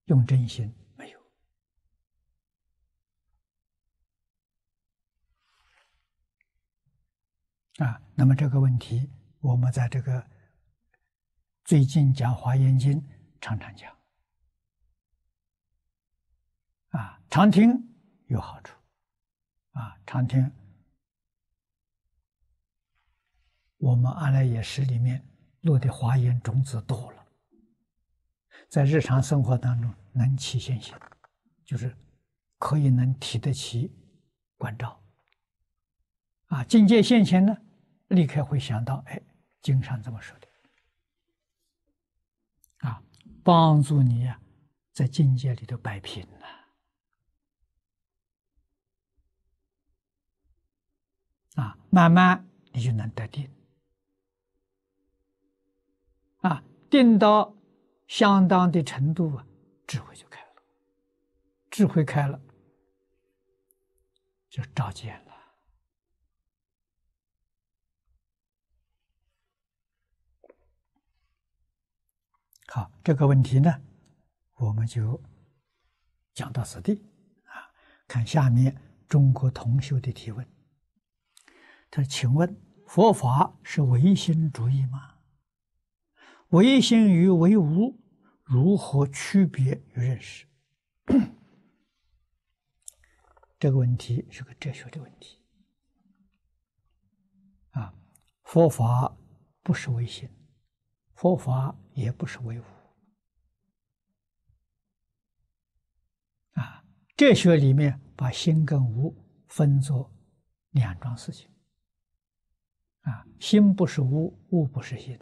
用真心没有。啊，那么这个问题，我们在这个最近讲《华严经》，常常讲。啊，常听有好处。啊，常听。我们阿赖耶识里面落的华严种子多了，在日常生活当中能起现行，就是可以能提得起关照。啊，境界现前呢，立刻会想到，哎，经常这么说的。啊，帮助你啊，在境界里头摆平。啊，慢慢你就能得定。啊，定到相当的程度啊，智慧就开了，智慧开了，就照见了。好，这个问题呢，我们就讲到此地啊。看下面中国同学的提问。他说：“请问，佛法是唯心主义吗？唯心与唯无如何区别与认识？这个问题是个哲学的问题。啊，佛法不是唯心，佛法也不是唯无。啊，哲学里面把心跟无分作两桩事情。”啊，心不是物，物不是心。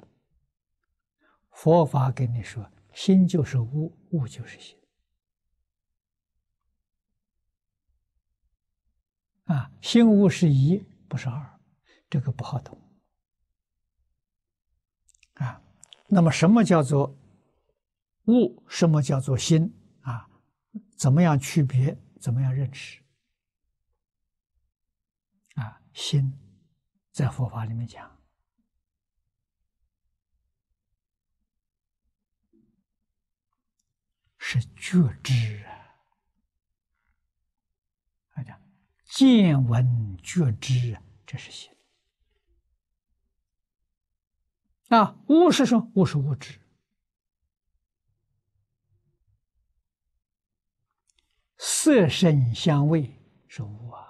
佛法跟你说，心就是物，物就是心。啊，心物是一，不是二，这个不好懂。啊，那么什么叫做物？什么叫做心？啊，怎么样区别？怎么样认识？啊，心。在佛法里面讲，是觉知啊。他讲见闻觉知啊，这是心啊。物是什么？物是物质，色声香味是物啊。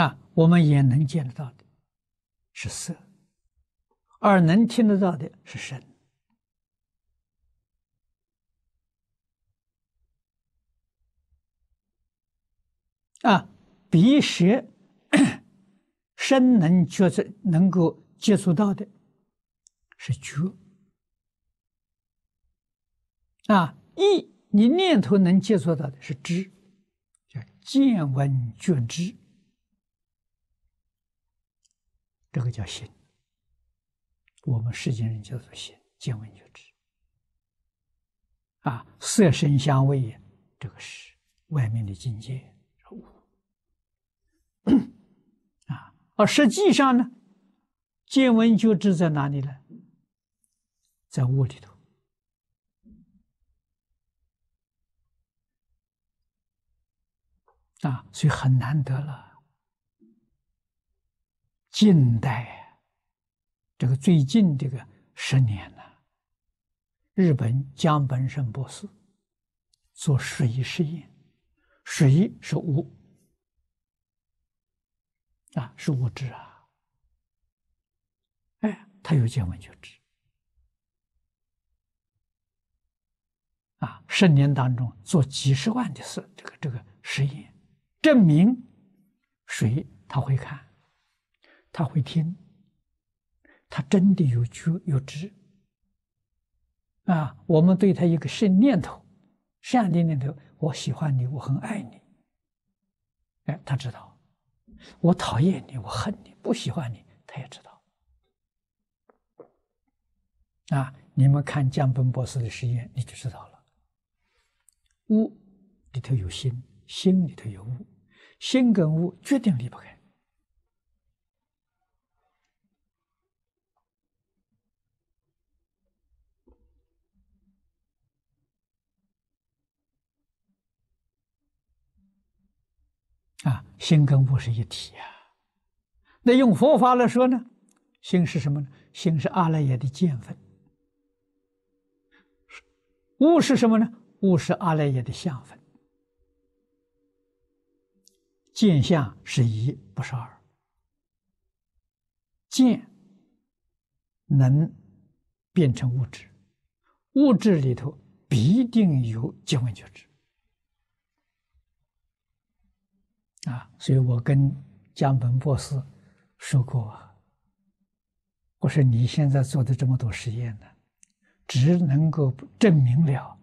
啊，我们眼能见得到的是色，耳能听得到的是声，啊，鼻舌 身能觉知能够接触到的是觉，啊，意你念头能接触到的是知，叫见闻觉知。这个叫心，我们世间人叫做心，见闻觉知啊，色声香味也，这个是外面的境界，啊，而实际上呢，见闻觉知在哪里呢？在物里头啊，所以很难得了。近代，这个最近这个十年呢，日本江本胜博士做水实验，水是物啊，是物质啊，哎，他有见闻觉知啊，十年当中做几十万的事，这个这个实验证明，水他会看。他会听，他真的有觉有知。啊，我们对他一个是念头，善的念头，我喜欢你，我很爱你。哎，他知道。我讨厌你，我恨你，不喜欢你，他也知道。啊，你们看江本博士的实验，你就知道了。物里头有心，心里头有物，心跟物决定离不开。啊，心跟物是一体啊。那用佛法来说呢，心是什么呢？心是阿赖耶的见分。物是什么呢？物是阿赖耶的相分。见相是一，不是二。见能变成物质，物质里头必定有见闻觉知。啊，所以我跟江本博士说过，我说你现在做的这么多实验呢，只能够证明了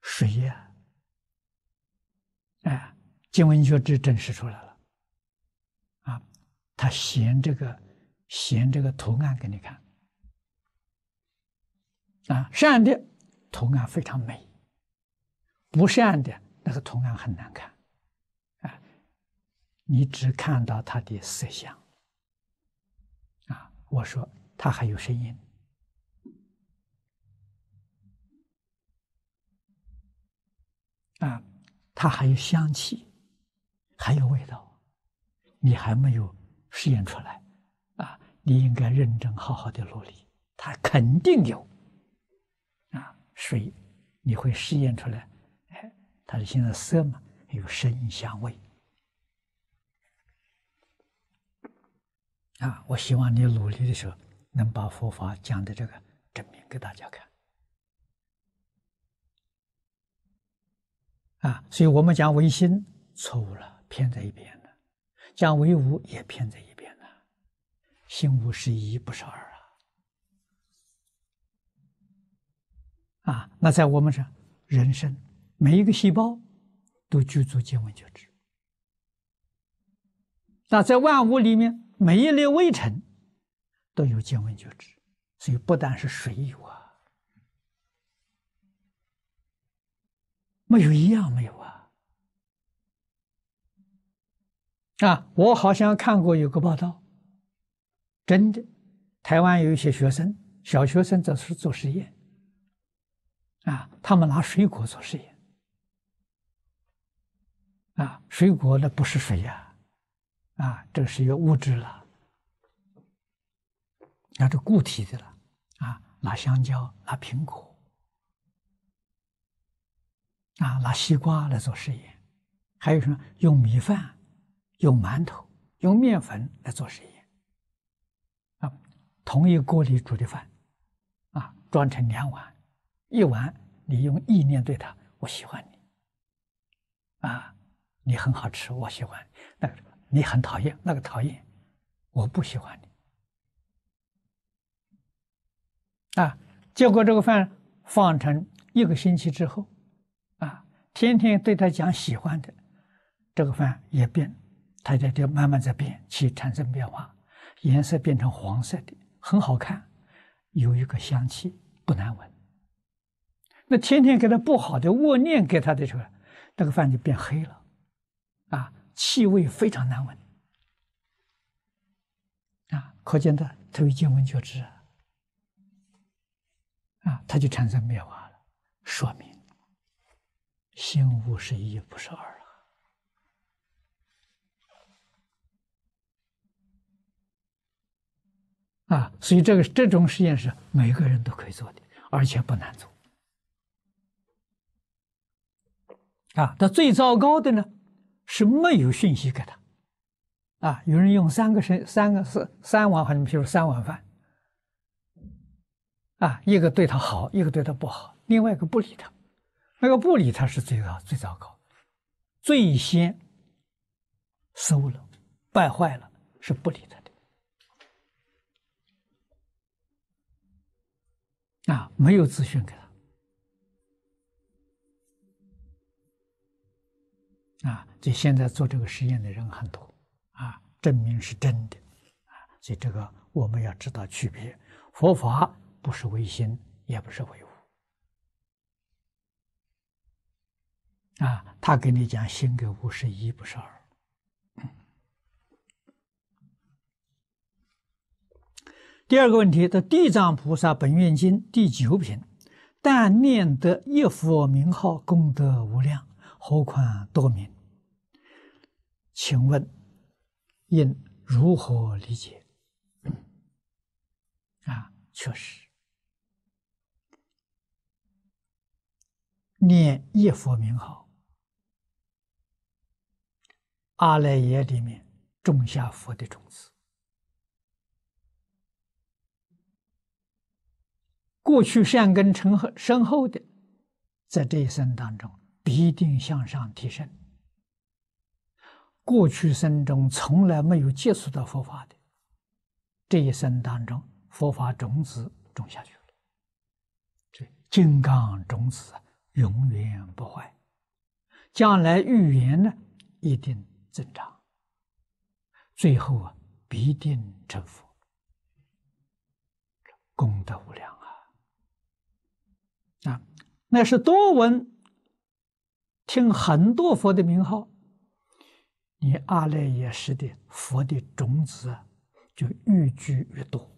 水呀，哎，经文学只证实出来了。啊，他显这个显这个图案给你看，啊，善的图案非常美，不善的那个图案很难看。你只看到它的色相啊！我说它还有声音啊，它还有香气，还有味道，你还没有试验出来啊！你应该认真好好的努力，它肯定有啊！所以你会试验出来，哎，它的现在色嘛，有声音、香味。啊！我希望你努力的时候，能把佛法讲的这个证明给大家看。啊，所以我们讲唯心错误了，偏在一边了；讲唯物也偏在一边了。心无是一，不是二啊！啊，那在我们这人生每一个细胞都具足见闻觉知。那在万物里面。每一粒微尘都有见闻觉知，所以不但是水有啊，没有一样没有啊！啊，我好像看过有个报道，真的，台湾有一些学生，小学生在是做实验，啊，他们拿水果做实验，啊，水果那不是水呀。啊，这个是一个物质了，那是固体的了。啊，拿香蕉、拿苹果，啊，拿西瓜来做实验，还有什么？用米饭、用馒头、用面粉来做实验。啊，同一锅里煮的饭，啊，装成两碗，一碗你用意念对它，我喜欢你，啊，你很好吃，我喜欢。那。你很讨厌那个讨厌，我不喜欢你，啊！结果这个饭放成一个星期之后，啊，天天对他讲喜欢的，这个饭也变，他在这慢慢在变，其产生变化，颜色变成黄色的，很好看，有一个香气，不难闻。那天天给他不好的恶念给他的时候，那个饭就变黑了，啊。气味非常难闻，啊，可见的特别见闻觉知，啊，他就产生灭化了，说明心无是一不是二了，啊，所以这个这种实验是每个人都可以做的，而且不难做，啊，但最糟糕的呢？是没有讯息给他，啊，有人用三个神，三个四三碗，好像如三碗饭，啊，一个对他好，一个对他不好，另外一个不理他，那个不理他是最糟、最糟糕，最先收了败坏了，是不理他的，啊，没有资讯给他。啊，这现在做这个实验的人很多啊，证明是真的啊。所以这个我们要知道区别，佛法不是唯心，也不是唯物啊。他跟你讲心跟物是一，不是二。第二个问题，《的地藏菩萨本愿经》第九品，但念得一佛名号，功德无量。何况多名？请问应如何理解？啊，确实，念一佛名号，阿赖耶里面种下佛的种子，过去善根成厚深厚的，在这一生当中。一定向上提升。过去生中从来没有接触到佛法的这一生当中，佛法种子种下去了。这金刚种子永远不坏，将来预言呢，一定增长。最后啊，必定成佛，功德无量啊！啊，那是多闻。听很多佛的名号，你阿赖耶识的佛的种子就愈聚愈多，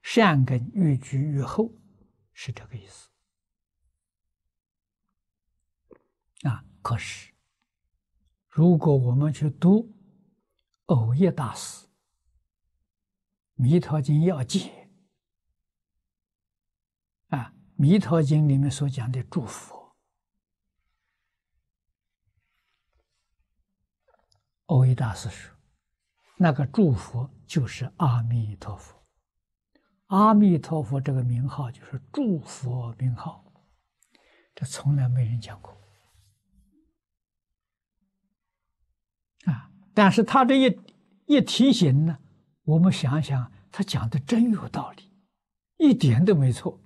善根愈聚愈厚，是这个意思。啊，可是如果我们去读《欧耶大师》《弥陀经要解》，啊，《弥陀经》里面所讲的祝福。欧一大师说：“那个祝福就是阿弥陀佛，阿弥陀佛这个名号就是祝福名号，这从来没人讲过啊！但是他这一一提醒呢，我们想想，他讲的真有道理，一点都没错。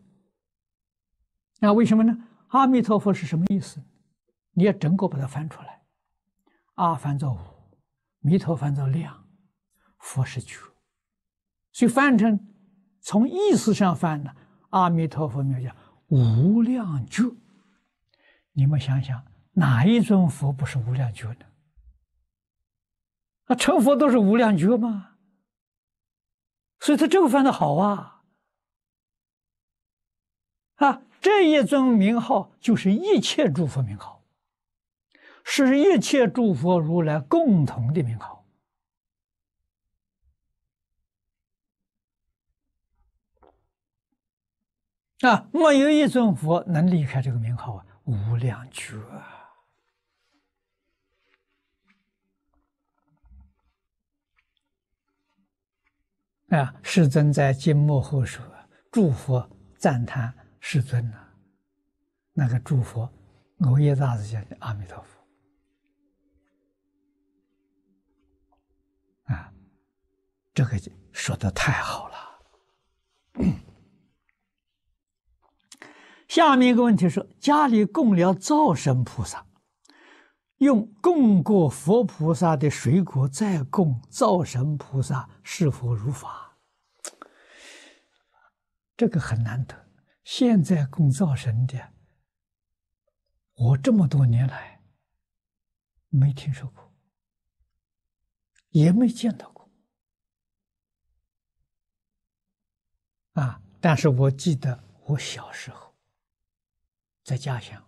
那为什么呢？阿弥陀佛是什么意思？你要整个把它翻出来，阿翻作五。”弥陀翻作量，佛是觉，所以翻成从意思上翻呢，阿弥陀佛名叫无量觉。你们想想，哪一尊佛不是无量觉呢？那成佛都是无量觉吗？所以他这个翻的好啊，啊，这一尊名号就是一切诸佛名号。是一切诸佛如来共同的名号啊！没有一尊佛能离开这个名号啊！无量觉啊！世尊在经末后说：“诸佛赞叹世尊呐，那个诸佛，欧耶大士讲的阿弥陀佛。”这个说的太好了。下面一个问题：说：家里供了灶神菩萨，用供过佛菩萨的水果再供灶神菩萨，是否如法？这个很难得。现在供灶神的，我这么多年来没听说过，也没见到过。啊！但是我记得我小时候在家乡。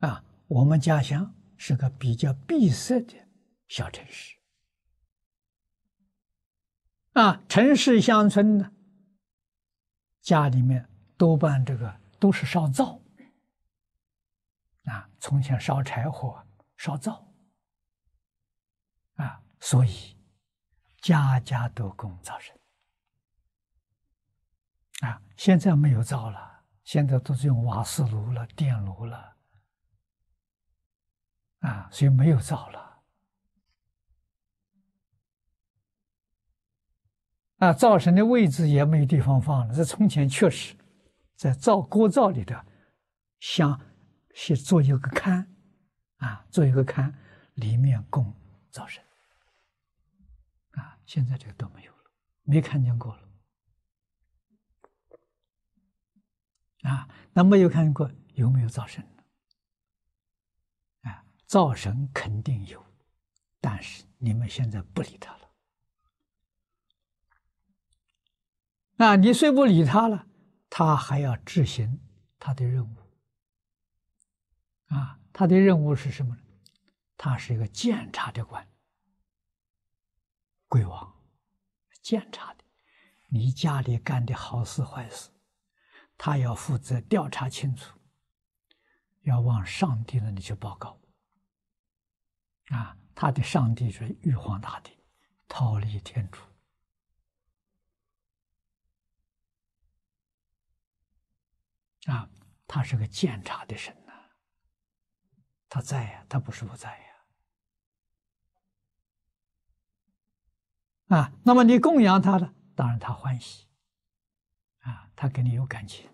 啊，我们家乡是个比较闭塞的小城市。啊，城市乡村呢，家里面多半这个都是烧灶，啊，从前烧柴火、烧灶，啊，所以家家都供灶神。啊，现在没有灶了，现在都是用瓦斯炉了、电炉了，啊，所以没有灶了。啊，灶神的位置也没有地方放了。这从前确实，在灶锅灶里的，像，先做一个龛，啊，做一个龛，里面供灶神。啊，现在这个都没有了，没看见过了。啊，那没有看过有没有灶神呢？啊，灶神肯定有，但是你们现在不理他了。那你虽不理他了，他还要执行他的任务。啊，他的任务是什么呢？他是一个监察的官，鬼王，监察的，你家里干的好事坏事。他要负责调查清楚，要往上帝那里去报告。啊，他的上帝是玉皇大帝，桃李天主。啊，他是个监察的神呐。他在呀，他不是不在呀。啊，那么你供养他的，当然他欢喜。他跟你有感情，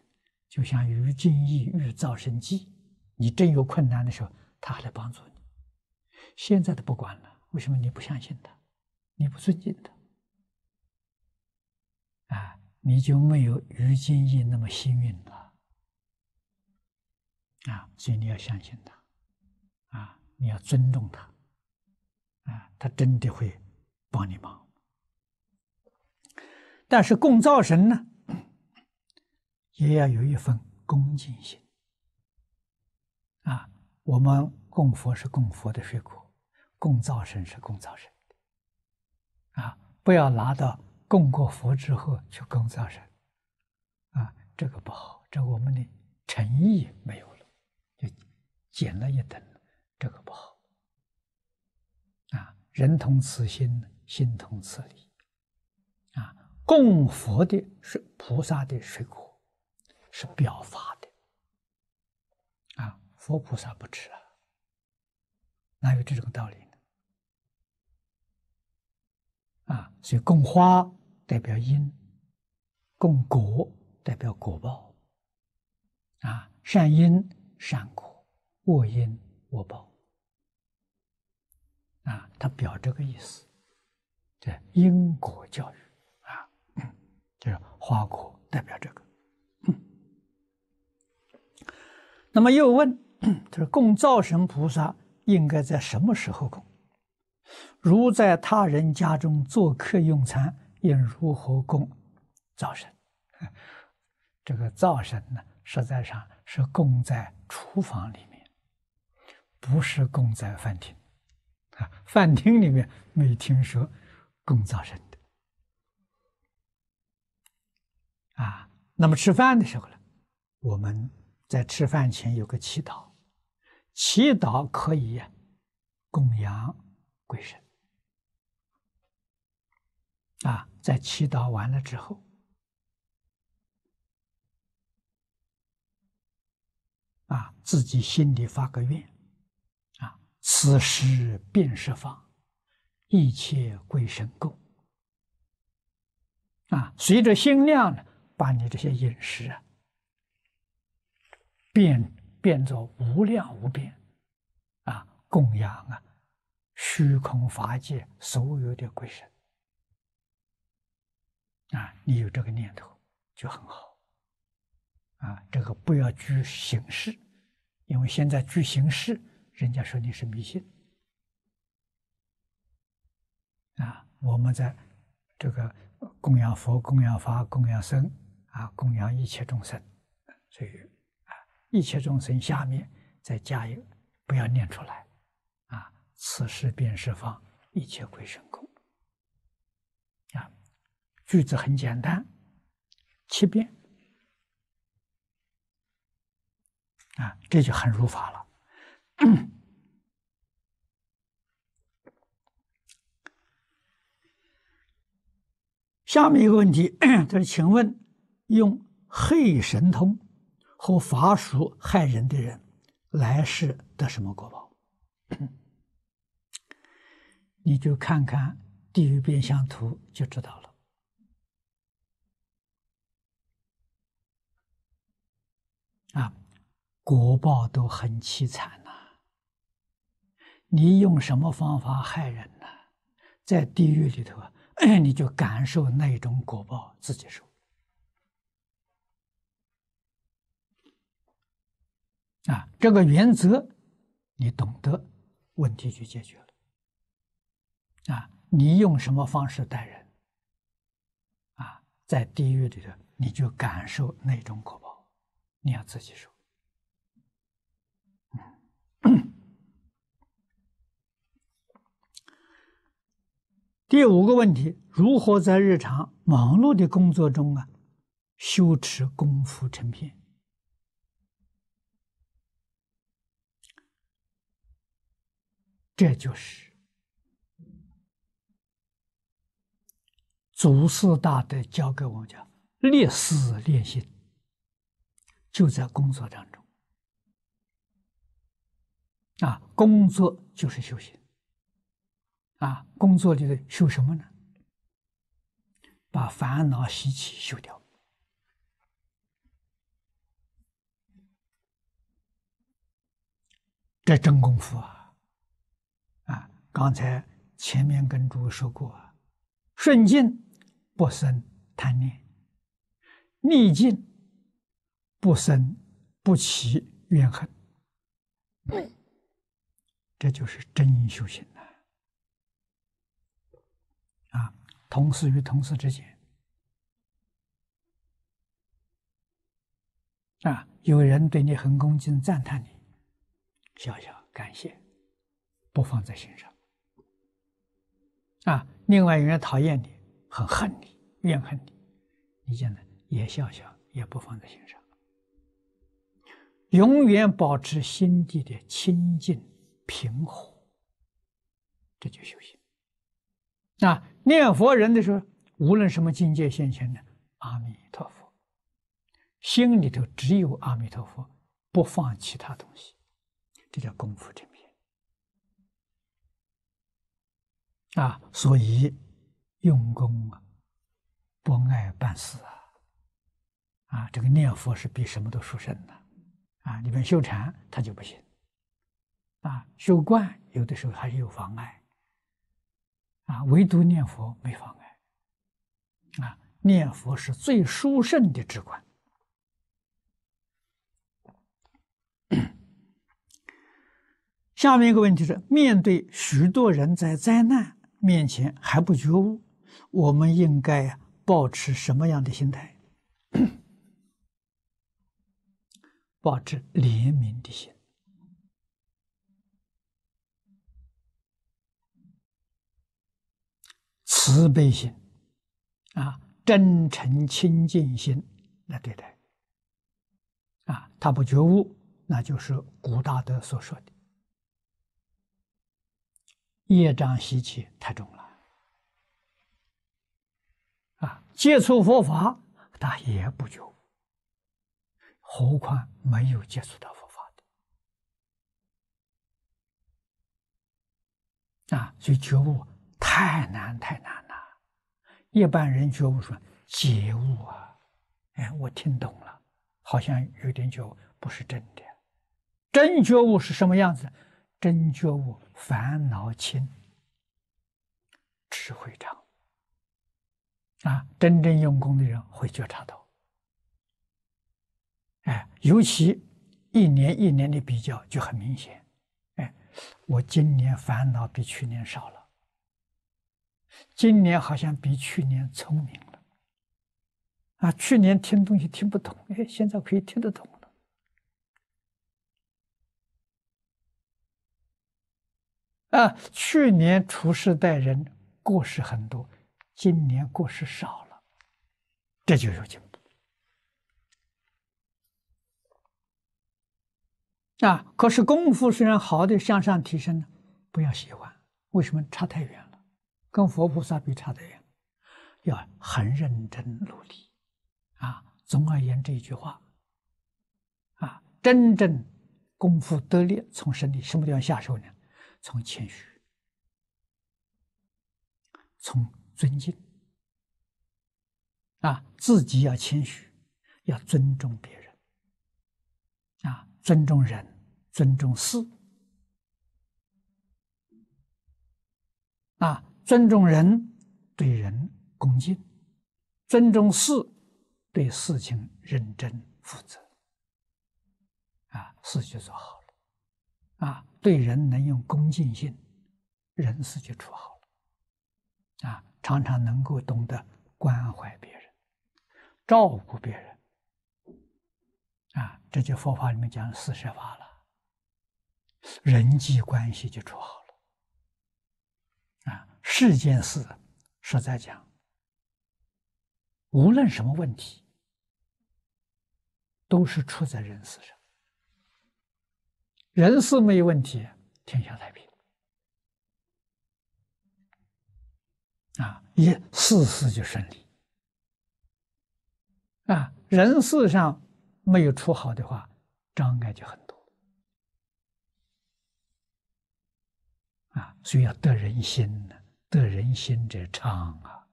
就像于金义遇造神机，你真有困难的时候，他还来帮助你。现在他不管了，为什么？你不相信他，你不尊敬他，啊，你就没有于金义那么幸运了，啊，所以你要相信他，啊，你要尊重他，啊，他真的会帮你忙。但是共造神呢？也要有一份恭敬心，啊，我们供佛是供佛的水果，供造神是供造神的，啊，不要拿到供过佛之后去供造神，啊，这个不好，这我们的诚意没有了，就减了一等，这个不好，啊，人同此心，心同此理，啊，供佛的是菩萨的水果。是表法的啊，佛菩萨不吃啊，哪有这种道理呢？啊，所以供花代表因，供果代表果报啊，善因善果，恶因恶报啊，它表这个意思，对因果教育啊，就是花果代表这个。那么又问，就是供灶神菩萨应该在什么时候供？如在他人家中做客用餐，应如何供灶神？这个灶神呢，实际上是供在厨房里面，不是供在饭厅。啊，饭厅里面没听说供灶神的。啊，那么吃饭的时候呢，我们。在吃饭前有个祈祷，祈祷可以供养鬼神。啊，在祈祷完了之后，啊，自己心里发个愿，啊，此时便是方，一切鬼神共。啊，随着心量呢，把你这些饮食啊。变变作无量无边，啊，供养啊，虚空法界所有的鬼神，啊，你有这个念头就很好，啊，这个不要拘形式，因为现在拘形式，人家说你是迷信，啊，我们在这个供养佛、供养法、供养僧，啊，供养一切众生，所以。一切众生下面再加一个，不要念出来，啊！此时便释放一切鬼神空，啊！句子很简单，七遍，啊，这就很入法了。下面一个问题 就是，请问用黑神通。和伐熟害人的人，来世得什么果报？你就看看地狱变相图就知道了。啊，果报都很凄惨呐！你用什么方法害人呢？在地狱里头，你就感受那一种果报，自己受。啊，这个原则你懂得，问题就解决了。啊，你用什么方式待人，啊，在地狱里头，你就感受那种苦报，你要自己受。嗯。第五个问题：如何在日常忙碌的工作中啊，修持功夫成片？这就是祖师大德教给我们讲，列思列心，就在工作当中。啊，工作就是修行。啊，工作就是修什么呢？把烦恼习气修掉，这真功夫啊！刚才前面跟诸位说过，顺境不生贪念，逆境不生不起怨恨，这就是真因修行啊！啊，同事与同事之间，啊，有人对你很恭敬赞叹你，笑笑感谢，不放在心上。啊，另外有人讨厌你，很恨你，怨恨你，你现在也笑笑，也不放在心上，永远保持心地的清净平和，这就修行。那念佛人的时候，无论什么境界现前呢，阿弥陀佛，心里头只有阿弥陀佛，不放其他东西，这叫功夫真。啊，所以用功啊，不爱办事啊，啊，这个念佛是比什么都殊胜的，啊，你问修禅他就不行，啊，修观有的时候还是有妨碍，啊，唯独念佛没妨碍，啊，念佛是最殊胜的之观。下面一个问题是，面对许多人在灾难。面前还不觉悟，我们应该保持什么样的心态？保持怜悯的心、慈悲心啊，真诚清净心来对待。啊，他不觉悟，那就是古大德所说的。业障习气太重了，啊！接触佛法，他也不觉悟，何况没有接触到佛法的啊！所以觉悟太难太难了。一般人觉悟说觉悟啊！哎，我听懂了，好像有点觉悟，不是真的。真觉悟是什么样子？真觉悟。烦恼轻，智慧长。啊，真正用功的人会觉察到。哎，尤其一年一年的比较就很明显。哎，我今年烦恼比去年少了，今年好像比去年聪明了。啊，去年听东西听不懂，哎，现在可以听得懂啊，去年出世代人过世很多，今年过世少了，这就有进步。啊，可是功夫虽然好的向上提升呢，不要喜欢，为什么差太远了？跟佛菩萨比差太远，要很认真努力。啊，总而言之一句话，啊，真正功夫得力，从身体什么地方下手呢？从谦虚，从尊敬啊，自己要谦虚，要尊重别人啊，尊重人，尊重事啊，尊重人对人恭敬，尊重事对事情认真负责，啊，事就做好。啊，对人能用恭敬心，人事就处好了。啊，常常能够懂得关怀别人，照顾别人。啊，这就佛法里面讲四摄法了。人际关系就处好了。啊，世间事，实在讲，无论什么问题，都是出在人事上。人事没有问题，天下太平啊，一事事就顺利啊。人事上没有处好的话，障碍就很多啊。所以要得人心呢，得人心者昌啊，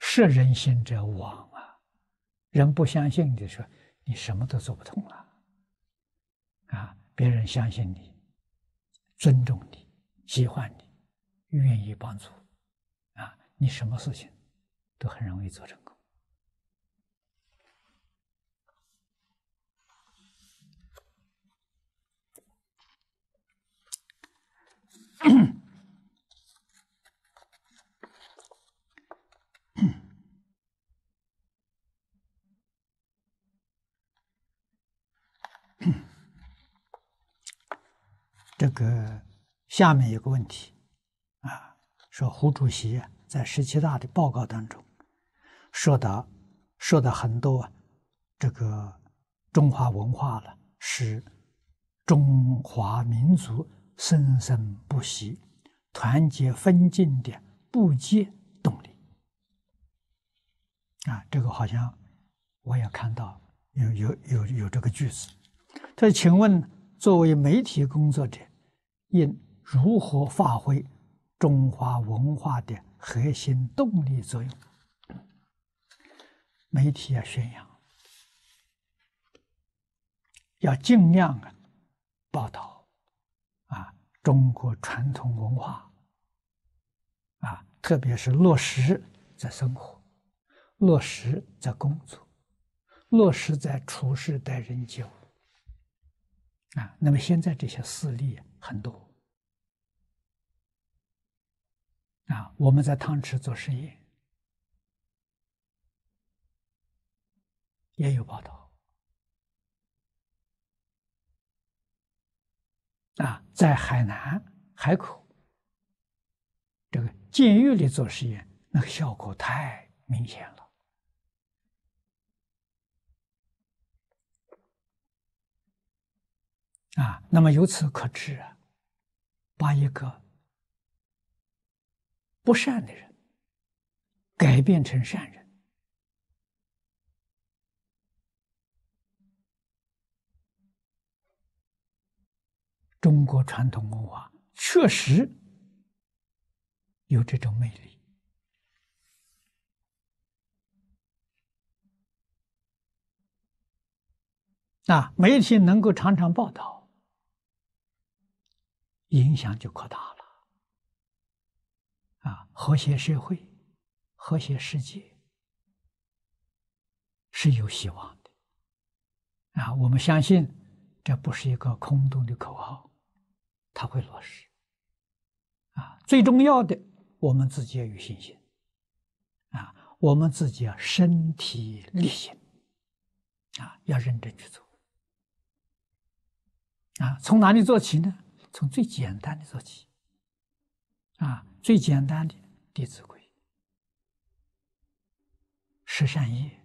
失人心者亡啊。人不相信你候，你什么都做不通了啊。别人相信你，尊重你，喜欢你，愿意帮助，啊，你什么事情都很容易做成功。这个下面有个问题，啊，说胡主席在十七大的报告当中说到，说到很多啊，这个中华文化了是中华民族生生不息、团结奋进的不竭动力。啊，这个好像我也看到有有有有这个句子。这请问作为媒体工作者？应如何发挥中华文化的核心动力作用？媒体要宣扬，要尽量啊报道啊中国传统文化啊，特别是落实在生活、落实在工作、落实在处事待人接物啊。那么现在这些例、啊。很多啊！我们在汤池做实验，也有报道啊，在海南海口这个监狱里做实验，那个效果太明显了。啊，那么由此可知啊，把一个不善的人改变成善人，中国传统文化确实有这种魅力。啊，媒体能够常常报道。影响就扩大了，啊，和谐社会，和谐世界是有希望的，啊，我们相信这不是一个空洞的口号，它会落实，啊，最重要的，我们自己要有信心，啊，我们自己要身体力行，啊，要认真去做，啊，从哪里做起呢？从最简单的做起，啊，最简单的《弟子规》，十善业、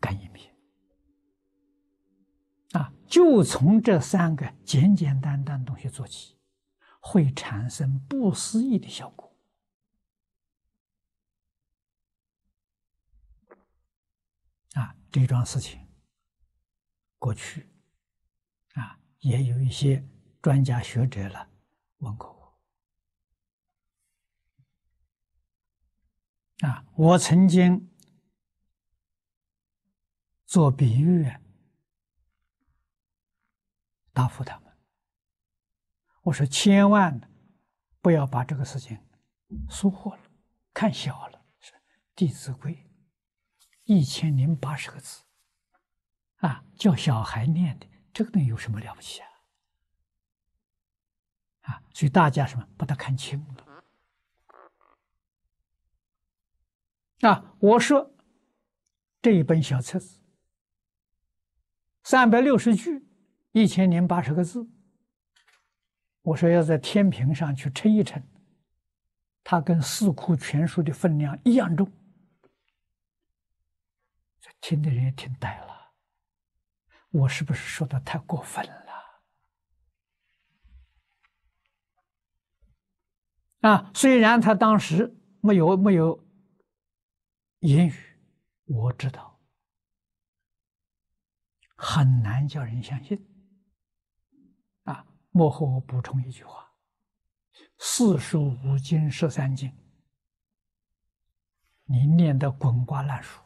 干一面。啊，就从这三个简简单单东西做起，会产生不思议的效果。啊，这桩事情，过去。也有一些专家学者了问过我啊，我曾经做比喻答复他们，我说千万不要把这个事情疏忽了，看小了。是《弟子规》，一千零八十个字啊，叫小孩念的。这个东西有什么了不起啊？啊，所以大家什么把它看清了？啊，我说这一本小册子，三百六十句，一千零八十个字，我说要在天平上去称一称，它跟《四库全书》的分量一样重。这听的人也听呆了。我是不是说的太过分了？啊，虽然他当时没有没有言语，我知道很难叫人相信。啊，幕后我补充一句话：四书五经十三经，你念的滚瓜烂熟，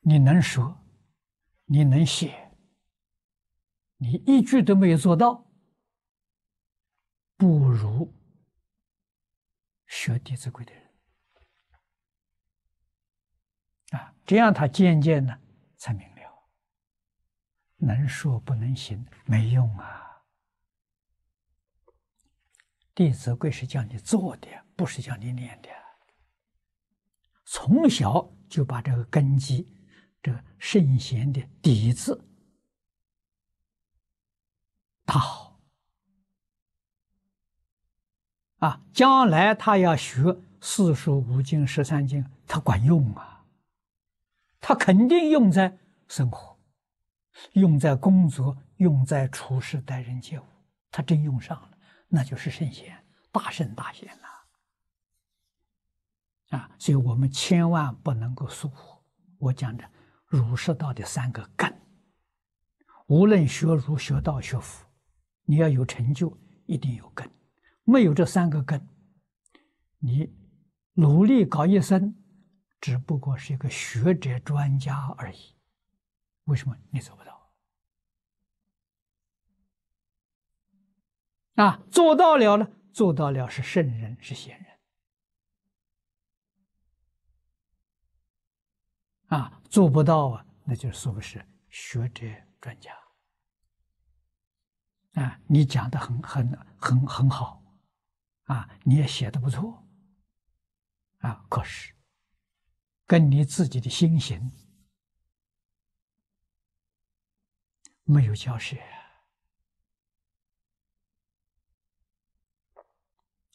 你能说？你能写，你一句都没有做到，不如学《弟子规》的人啊！这样他渐渐呢才明了，能说不能行没用啊！《弟子规》是叫你做的，不是叫你念的。从小就把这个根基。这圣贤的底子，好啊，将来他要学四书五经十三经，他管用啊，他肯定用在生活，用在工作，用在处事待人接物，他真用上了，那就是圣贤，大圣大贤了啊！所以我们千万不能够疏忽我讲的。儒释道的三个根，无论学儒、学道、学佛，你要有成就，一定有根。没有这三个根，你努力搞一生，只不过是一个学者、专家而已。为什么你做不到？啊，做到了呢？做到了是圣人，是贤人。啊，做不到啊，那就说不是学者专家。啊，你讲的很很很很好，啊，你也写的不错，啊，可是，跟你自己的心行没有交涉，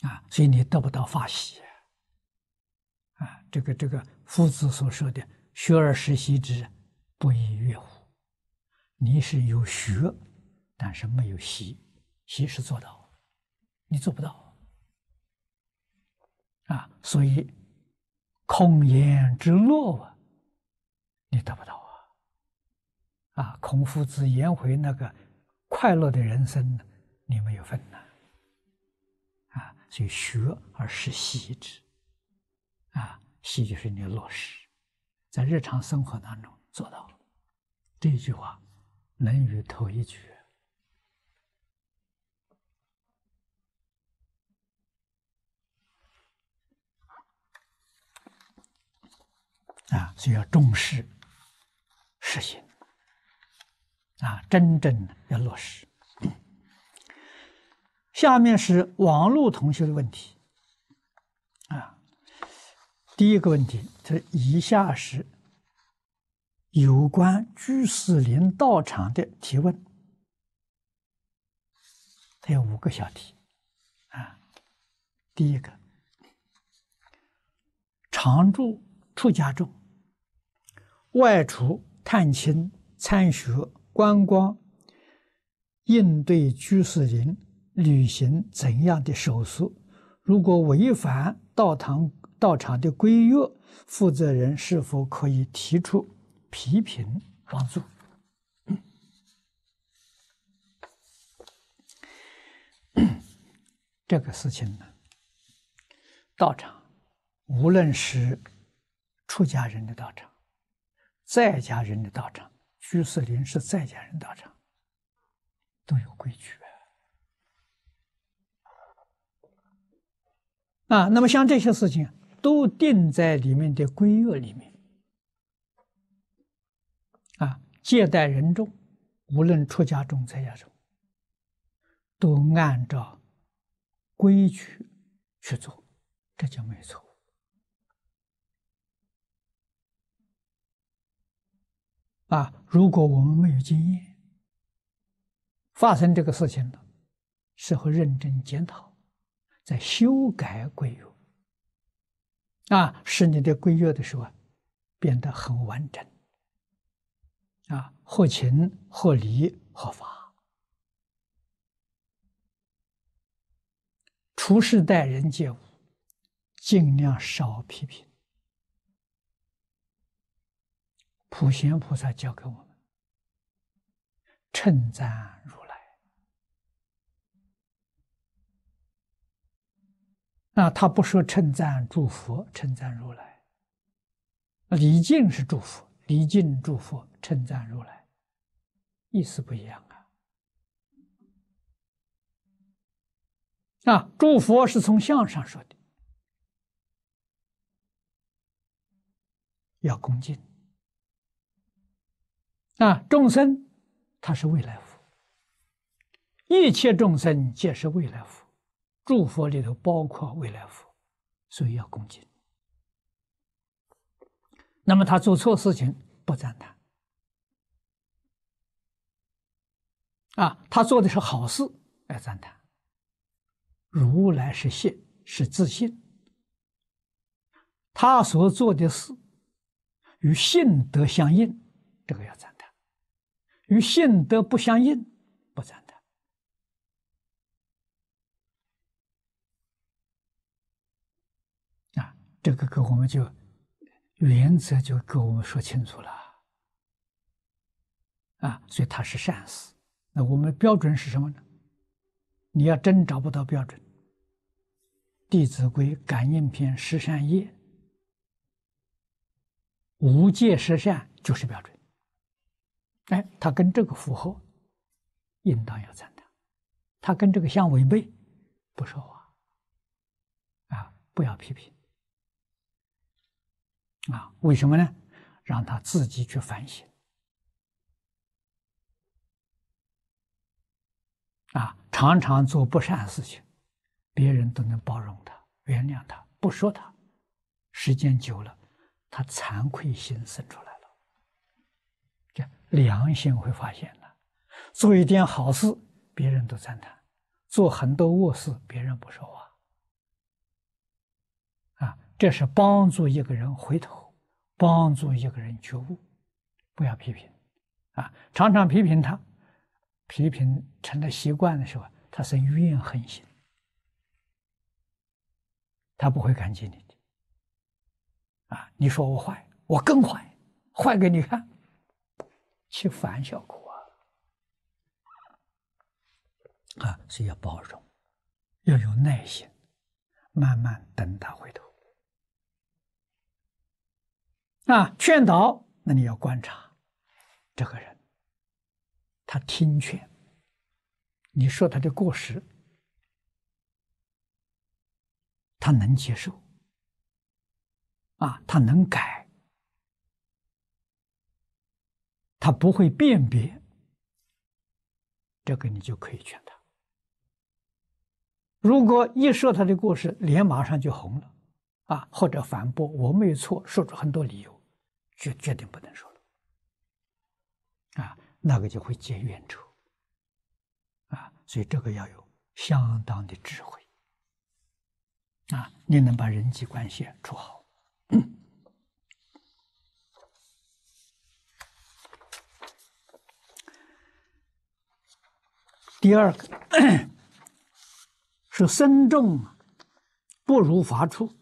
啊，所以你得不到发喜，啊，这个这个夫子所说的。学而时习之，不亦说乎？你是有学，但是没有习，习是做到，你做不到啊！所以，孔颜之乐啊，你得不到啊！啊，孔夫子、颜回那个快乐的人生，你没有份呐！啊，所以学而时习之，啊，习就是你的落实。在日常生活当中做到这一句话，《论语》头一句啊，所以要重视实行啊，真正要落实。下面是王璐同学的问题。第一个问题，这以下是有关居士林道场的提问，它有五个小题，啊，第一个，常住出家众外出探亲、参学、观光，应对居士林履行怎样的手续？如果违反道堂？道场的规约，负责人是否可以提出批评帮助？这个事情呢？道场，无论是出家人的道场、在家人的道场、居士林是在家人道场，都有规矩啊。啊，那么像这些事情。都定在里面的规约里面，啊，接待人众，无论出家众、在家众，都按照规矩去做，这就没错啊，如果我们没有经验，发生这个事情了，事后认真检讨，再修改规约。啊，使你的规约的时候变得很完整，啊，合情、合理、合法。处事待人接物，尽量少批评。普贤菩萨教给我们，称赞如来。那他不说称赞诸佛，称赞如来。礼敬是祝福，礼敬祝福称赞如来，意思不一样啊。啊，祝福是从相上说的，要恭敬。啊，众生他是未来福，一切众生皆是未来福。诸佛里头包括未来佛，所以要恭敬。那么他做错事情不赞叹，啊，他做的是好事要赞叹。如来是信是自信，他所做的事与信德相应，这个要赞叹；与信德不相应，不赞。这个给我们就原则就给我们说清楚了啊，所以他是善事。那我们标准是什么呢？你要真找不到标准，《弟子规》感应篇十善业无戒十善就是标准。哎，他跟这个符合，应当要赞叹；他跟这个相违背，不说话啊，不要批评。啊，为什么呢？让他自己去反省。啊，常常做不善事情，别人都能包容他、原谅他、不说他，时间久了，他惭愧心生出来了，这良心会发现的。做一点好事，别人都赞叹；做很多恶事，别人不说话。这是帮助一个人回头，帮助一个人觉悟，不要批评，啊，常常批评他，批评成了习惯的时候，他是怨恨心，他不会感激你的，啊，你说我坏，我更坏，坏给你看，起反效果，啊，所以要包容，要有耐心，慢慢等他回头。啊，劝导，那你要观察这个人，他听劝。你说他的过失，他能接受，啊，他能改，他不会辨别，这个你就可以劝他。如果一说他的故事，脸马上就红了，啊，或者反驳我没有错，说出很多理由。绝绝对不能说了，啊，那个就会结怨仇，啊，所以这个要有相当的智慧，啊，你能把人际关系处好。第二个 是身重不如法出。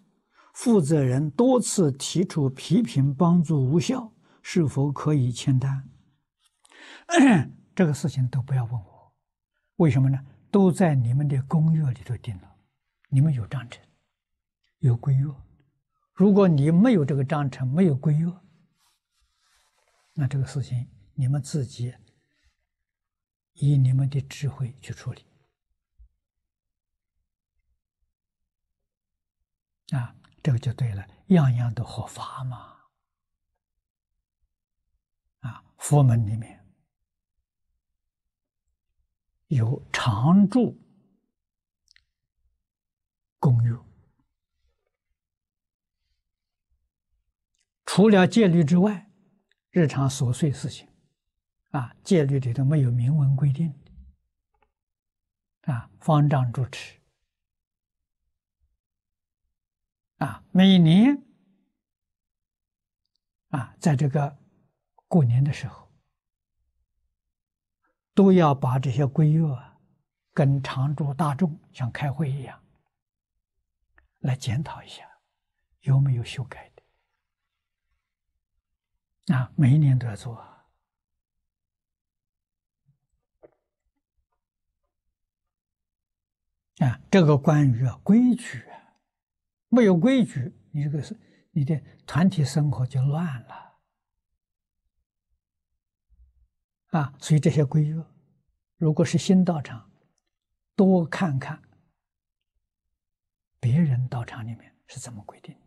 负责人多次提出批评，帮助无效，是否可以签单？这个事情都不要问我，为什么呢？都在你们的公约里头定了，你们有章程，有规约。如果你没有这个章程，没有规约，那这个事情你们自己以你们的智慧去处理啊。这个就对了，样样都合法嘛！啊，佛门里面有常住公用，除了戒律之外，日常琐碎事情，啊，戒律里头没有明文规定的，啊，方丈主持。啊，每年，啊，在这个过年的时候，都要把这些规约，跟常住大众像开会一样，来检讨一下，有没有修改的？啊，每一年都要做啊。这个关于啊规矩。没有规矩，你这个是你的团体生活就乱了啊。所以这些规矩，如果是新道场，多看看别人道场里面是怎么规定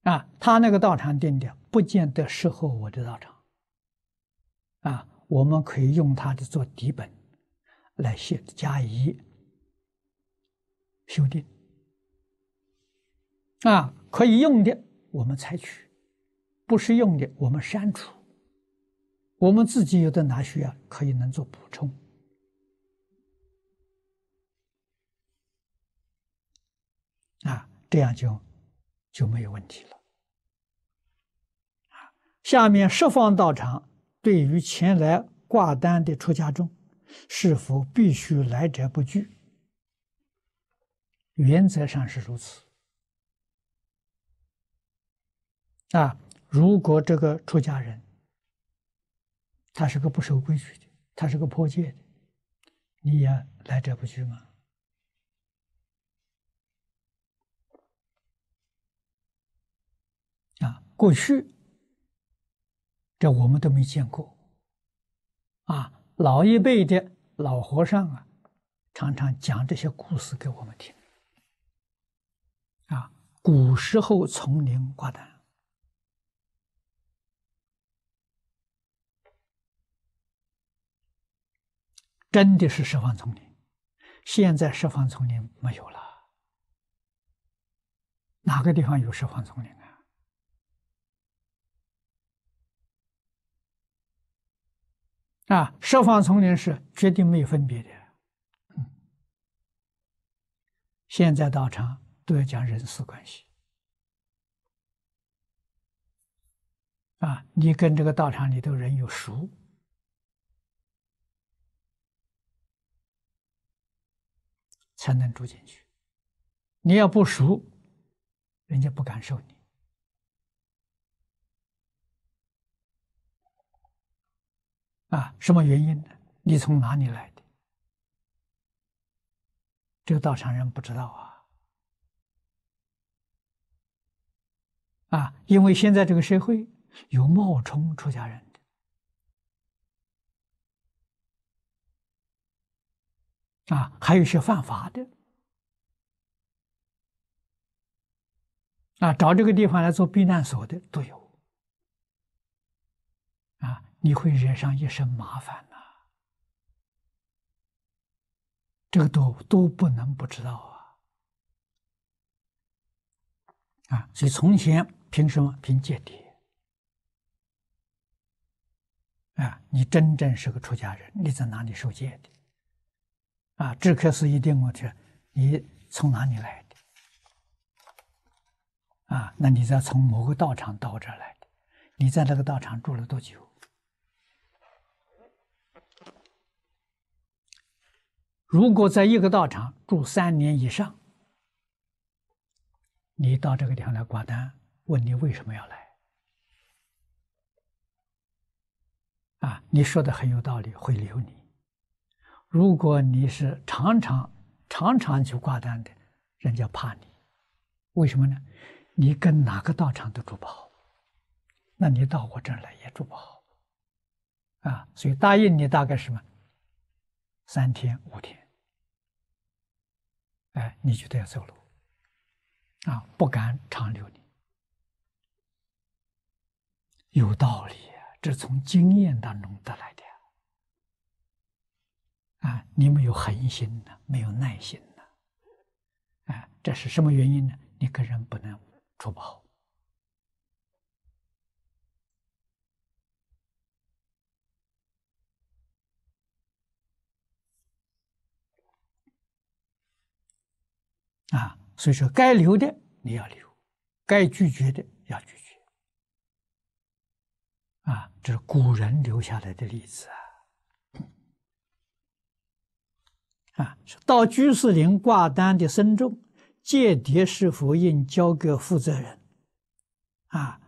的啊。他那个道场定的，不见得适合我的道场啊。我们可以用他的做底本来写加以修订。啊，可以用的我们采取，不适用的我们删除。我们自己有的拿去啊，可以能做补充。啊，这样就就没有问题了。下面十方道场对于前来挂单的出家众，是否必须来者不拒？原则上是如此。啊，如果这个出家人，他是个不守规矩的，他是个破戒的，你也来者不拒吗？啊，过去这我们都没见过。啊，老一辈的老和尚啊，常常讲这些故事给我们听。啊，古时候丛林挂单。真的是十方丛林，现在十方丛林没有了。哪个地方有十方丛林啊？啊，十方丛林是绝对没有分别的。嗯，现在道场都要讲人事关系。啊，你跟这个道场里头人有熟。才能住进去。你要不熟，人家不敢收你。啊，什么原因呢？你从哪里来的？这个道场人不知道啊。啊，因为现在这个社会有冒充出家人。啊，还有一些犯法的，啊，找这个地方来做避难所的都有，啊，你会惹上一身麻烦呐，这个都都不能不知道啊，啊，所以从前凭什么凭借牒？啊，你真正是个出家人，你在哪里受戒的？啊，这可是一定问题。你从哪里来的？啊，那你在从某个道场到这来的？你在那个道场住了多久？如果在一个道场住三年以上，你到这个地方来挂单，问你为什么要来？啊，你说的很有道理，会留你。如果你是常常、常常去挂单的，人家怕你，为什么呢？你跟哪个道场都住不好，那你到我这儿来也住不好，啊，所以答应你大概什么三天、五天，哎，你就得要走路，啊，不敢长留你。有道理，这从经验当中得来的。啊，你们有恒心呢，没有耐心呢？啊，这是什么原因呢？你个人不能不好，啊，所以说该留的你要留，该拒绝的要拒绝。啊，这是古人留下来的例子。啊。啊，到居士林挂单的僧众，间谍是否应交给负责人？啊，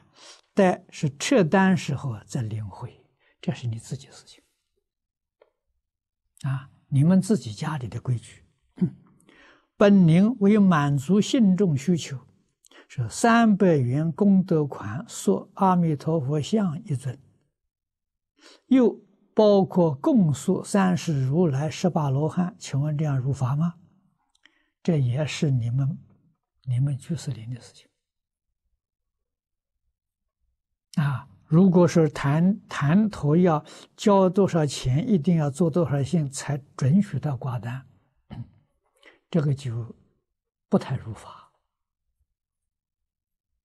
但是撤单时候再领回，这是你自己的事情。啊，你们自己家里的规矩。本灵为满足信众需求，是三百元功德款塑阿弥陀佛像一尊，又。包括供述三十如来十八罗汉，请问这样如法吗？这也是你们、你们居士林的事情啊。如果是谈谈头要交多少钱，一定要做多少信才准许到挂单，这个就不太如法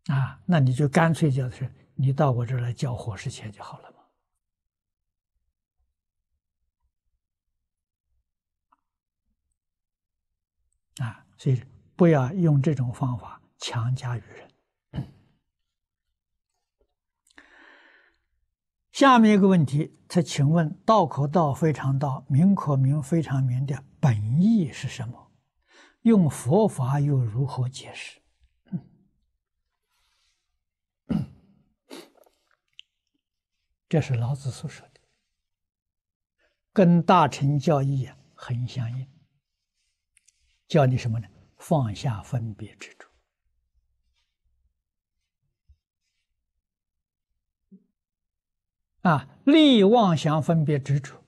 啊。那你就干脆就是你到我这儿来交伙食钱就好了。所以，不要用这种方法强加于人。下面一个问题，他请问：“道可道，非常道；名可名，非常名。”的本意是什么？用佛法又如何解释？这是老子所说的，跟大乘教义很相应。教你什么呢？放下分别执着啊！力妄想分别执着，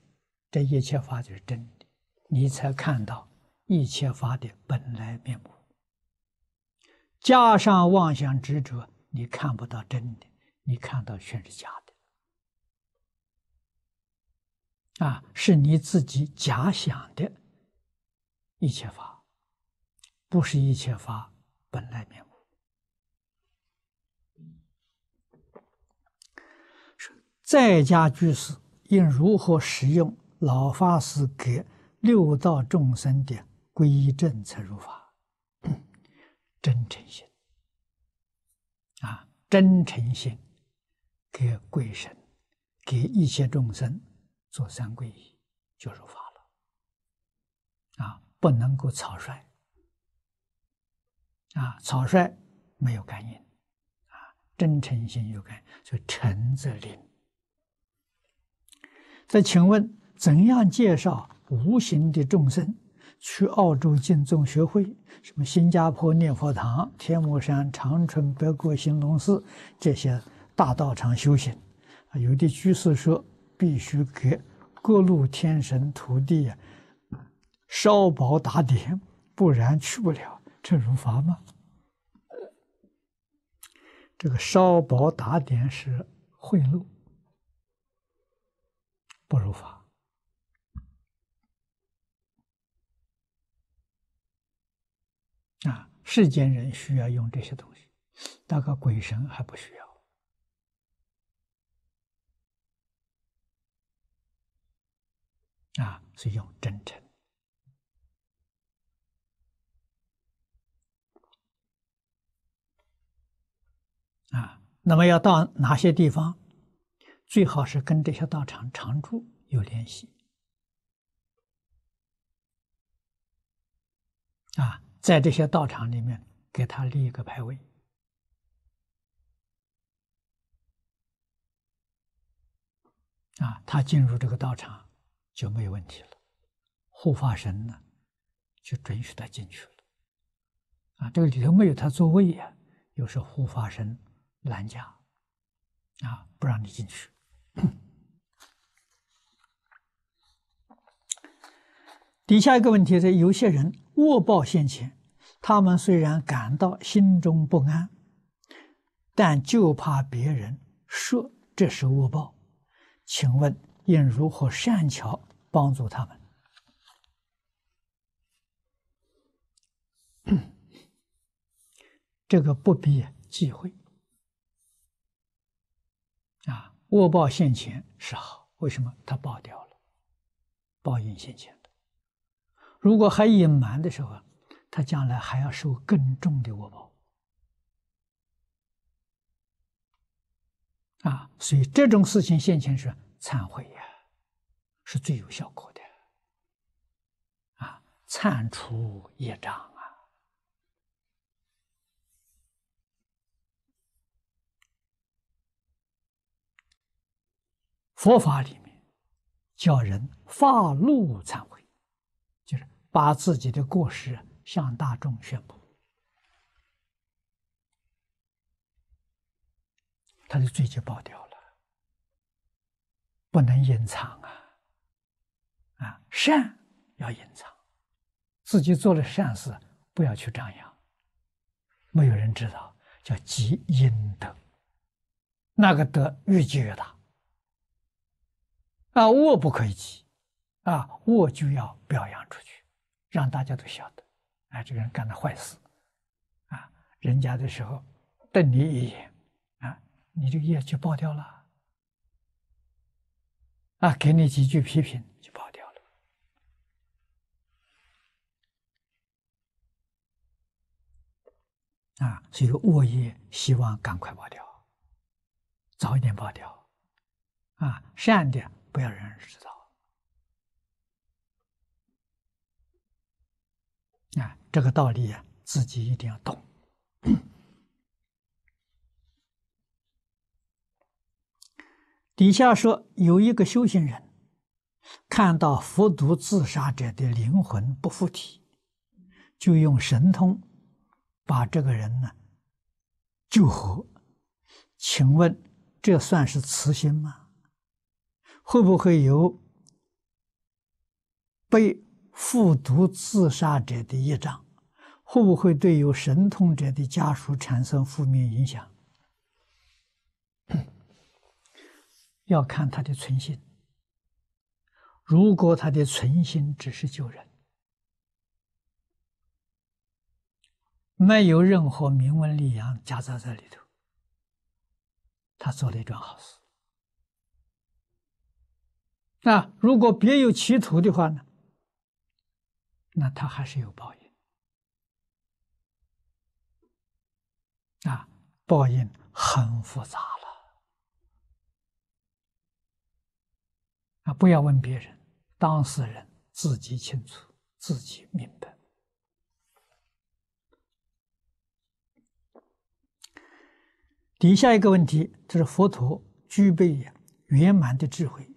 这一切法就是真的，你才看到一切法的本来面目。加上妄想执着，你看不到真的，你看到全是假的。啊，是你自己假想的一切法。不是一切法本来面目。在家居士应如何使用老法师给六道众生的皈依正策入法？真诚心啊，真诚心给鬼神，给一切众生做三皈依就入法了。啊，不能够草率。啊，草率没有感应，啊，真诚心有感应，所以诚则灵。再请问，怎样介绍无形的众生去澳洲净宗学会？什么新加坡念佛堂、天目山、长春白果兴隆寺这些大道场修行？啊，有的居士说必须给各路天神土地呀烧宝打点，不然去不了。这如法吗？这个烧宝打点是贿赂，不如法。啊，世间人需要用这些东西，那个鬼神还不需要。啊，所以用真诚。啊，那么要到哪些地方？最好是跟这些道场常住有联系。啊，在这些道场里面给他立一个牌位。啊，他进入这个道场就没有问题了。护法神呢，就准许他进去了。啊，这个里头没有他座位呀，又是护法神。拦架，啊！不让你进去。底下一个问题是：有些人握报现前，他们虽然感到心中不安，但就怕别人说这是握报，请问应如何善巧帮助他们？这个不必忌讳。恶报现前是好，为什么他报掉了？报应现前的。如果还隐瞒的时候啊，他将来还要受更重的恶报。啊，所以这种事情现前是忏悔呀，是最有效果的。啊，忏除业障。佛法里面叫人发怒忏悔，就是把自己的过失向大众宣布，他的罪就报掉了，不能隐藏啊！啊，善要隐藏，自己做的善事不要去张扬，没有人知道，叫积阴德，那个德越积越大。啊，恶不可以积，啊，恶就要表扬出去，让大家都晓得，啊，这个人干了坏事，啊，人家的时候瞪你一眼，啊，你这个业就爆掉了，啊，给你几句批评就爆掉了，啊，所以恶业希望赶快爆掉，早一点爆掉，啊，善的。不要让人知道。啊，这个道理啊，自己一定要懂。底下说有一个修行人，看到服毒自杀者的灵魂不附体，就用神通把这个人呢救活。请问，这算是慈心吗？会不会有被复读自杀者的业障？会不会对有神通者的家属产生负面影响？要看他的存心。如果他的存心只是救人，没有任何名文利养夹杂在里头，他做了一桩好事。那如果别有企图的话呢？那他还是有报应啊！报应很复杂了啊！不要问别人，当事人自己清楚，自己明白。底下一个问题就是，佛陀具备圆满的智慧。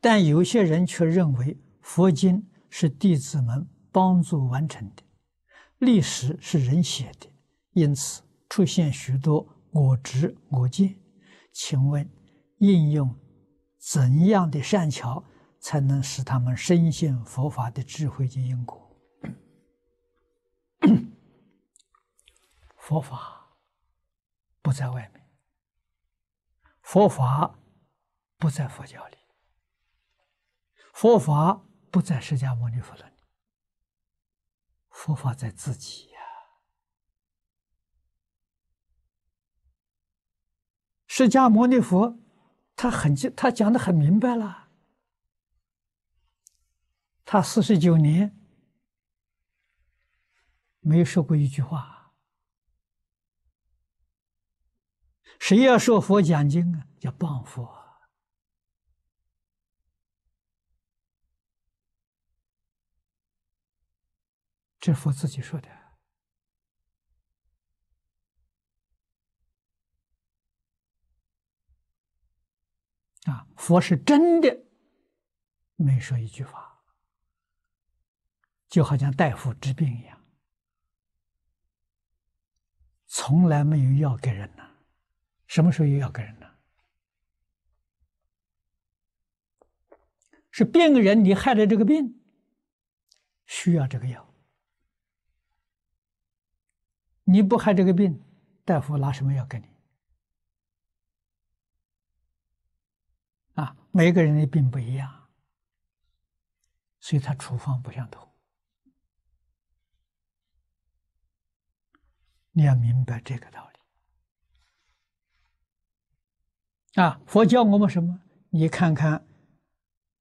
但有些人却认为佛经是弟子们帮助完成的，历史是人写的，因此出现许多我执我见。请问，应用怎样的善巧，才能使他们深信佛法的智慧及因果？佛法不在外面，佛法不在佛教里。佛法不在释迦牟尼佛那里，佛法在自己呀。释迦牟尼佛他很，他讲的很明白了，他四十九年没有说过一句话，谁要说佛讲经啊，叫谤佛。这佛自己说的啊，佛是真的没说一句话，就好像大夫治病一样，从来没有药给人呢，什么时候有药给人呢？是病人你害了这个病，需要这个药。你不害这个病，大夫拿什么药给你？啊，每个人的病不一样，所以他处方不相同。你要明白这个道理。啊，佛教我们什么？你看看《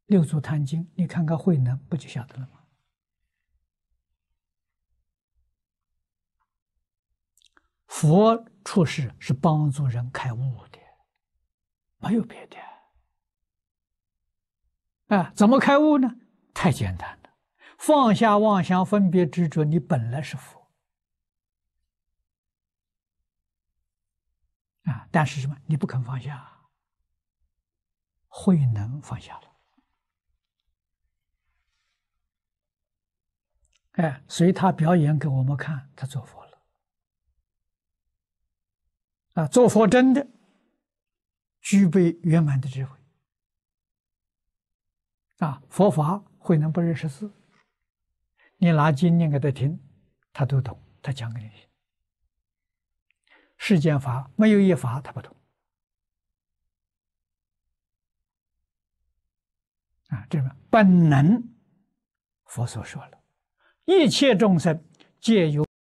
六祖坛经》，你看看慧能，不就晓得了吗？佛出世是帮助人开悟的，没有别的。哎，怎么开悟呢？太简单了，放下妄想、分别、执着，你本来是佛。啊，但是什么？你不肯放下。慧能放下了，哎，所以他表演给我们看，他做佛了。啊，做佛真的具备圆满的智慧。啊，佛法慧能不认识字，你拿经念给他听，他都懂，他讲给你听。世间法没有一法他不懂。啊，这个本能。佛所说了，一切众生皆有。